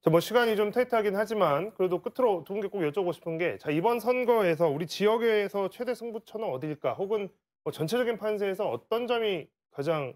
자, 뭐 시간이 좀 타이트하긴 하지만 그래도 끝으로 두 분께 꼭 여쭤보고 싶은 게 자, 이번 선거에서 우리 지역에서 최대 승부처는 어디일까? 혹은 뭐 전체적인 판세에서 어떤 점이 가장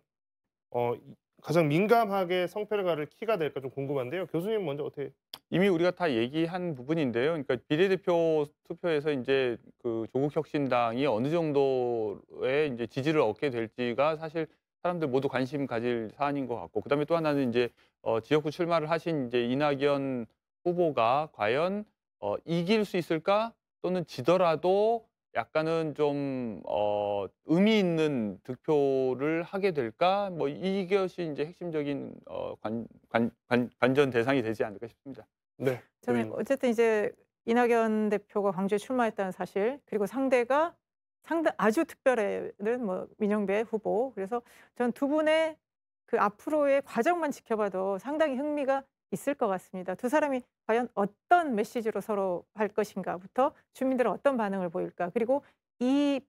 어 가장 민감하게 성패를 가를 키가 될까 좀 궁금한데요. 교수님 먼저 어떻게 이미 우리가 다 얘기한 부분인데요. 그러니까 비례대표 투표에서 이제 그 조국혁신당이 어느 정도의 이제 지지를 얻게 될지가 사실 사람들 모두 관심 가질 사안인 것 같고 그다음에 또 하나는 이제 어, 지역구 출마를 하신 이제 이낙연 후보가 과연 어, 이길 수 있을까 또는 지더라도 약간은 좀 어, 의미 있는 득표를 하게 될까 뭐 이것이 이제 핵심적인 어, 관, 관, 관, 관전 대상이 되지 않을까 싶습니다. 네. 저는 어쨌든 이제 이낙연 대표가 광주에 출마했다는 사실 그리고 상대가 상당 아주 특별해는 뭐 민영배 후보 그래서 전 두 분의 그 앞으로의 과정만 지켜봐도 상당히 흥미가 있을 것 같습니다. 두 사람이 과연 어떤 메시지로 서로 할 것인가부터 주민들은 어떤 반응을 보일까 그리고 이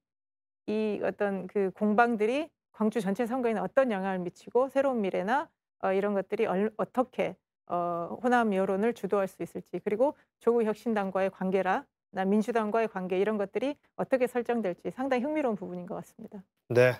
이 어떤 그 공방들이 광주 전체 선거에는 어떤 영향을 미치고 새로운 미래나 어, 이런 것들이 얼, 어떻게 어, 호남 여론을 주도할 수 있을지 그리고 조국 혁신당과의 관계라 나 민주당과의 관계 이런 것들이 어떻게 설정될지 상당히 흥미로운 부분인 것 같습니다. 네.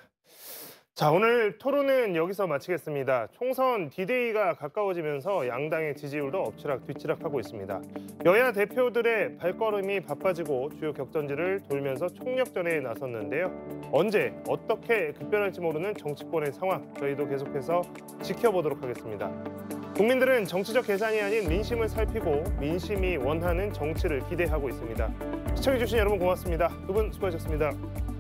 자, 오늘 토론은 여기서 마치겠습니다. 총선 디데이가 가까워지면서 양당의 지지율도 엎치락 뒤치락하고 있습니다. 여야 대표들의 발걸음이 바빠지고 주요 격전지를 돌면서 총력전에 나섰는데요. 언제 어떻게 급변할지 모르는 정치권의 상황 저희도 계속해서 지켜보도록 하겠습니다. 국민들은 정치적 계산이 아닌 민심을 살피고 민심이 원하는 정치를 기대하고 있습니다. 시청해주신 여러분 고맙습니다. 두 분 수고하셨습니다.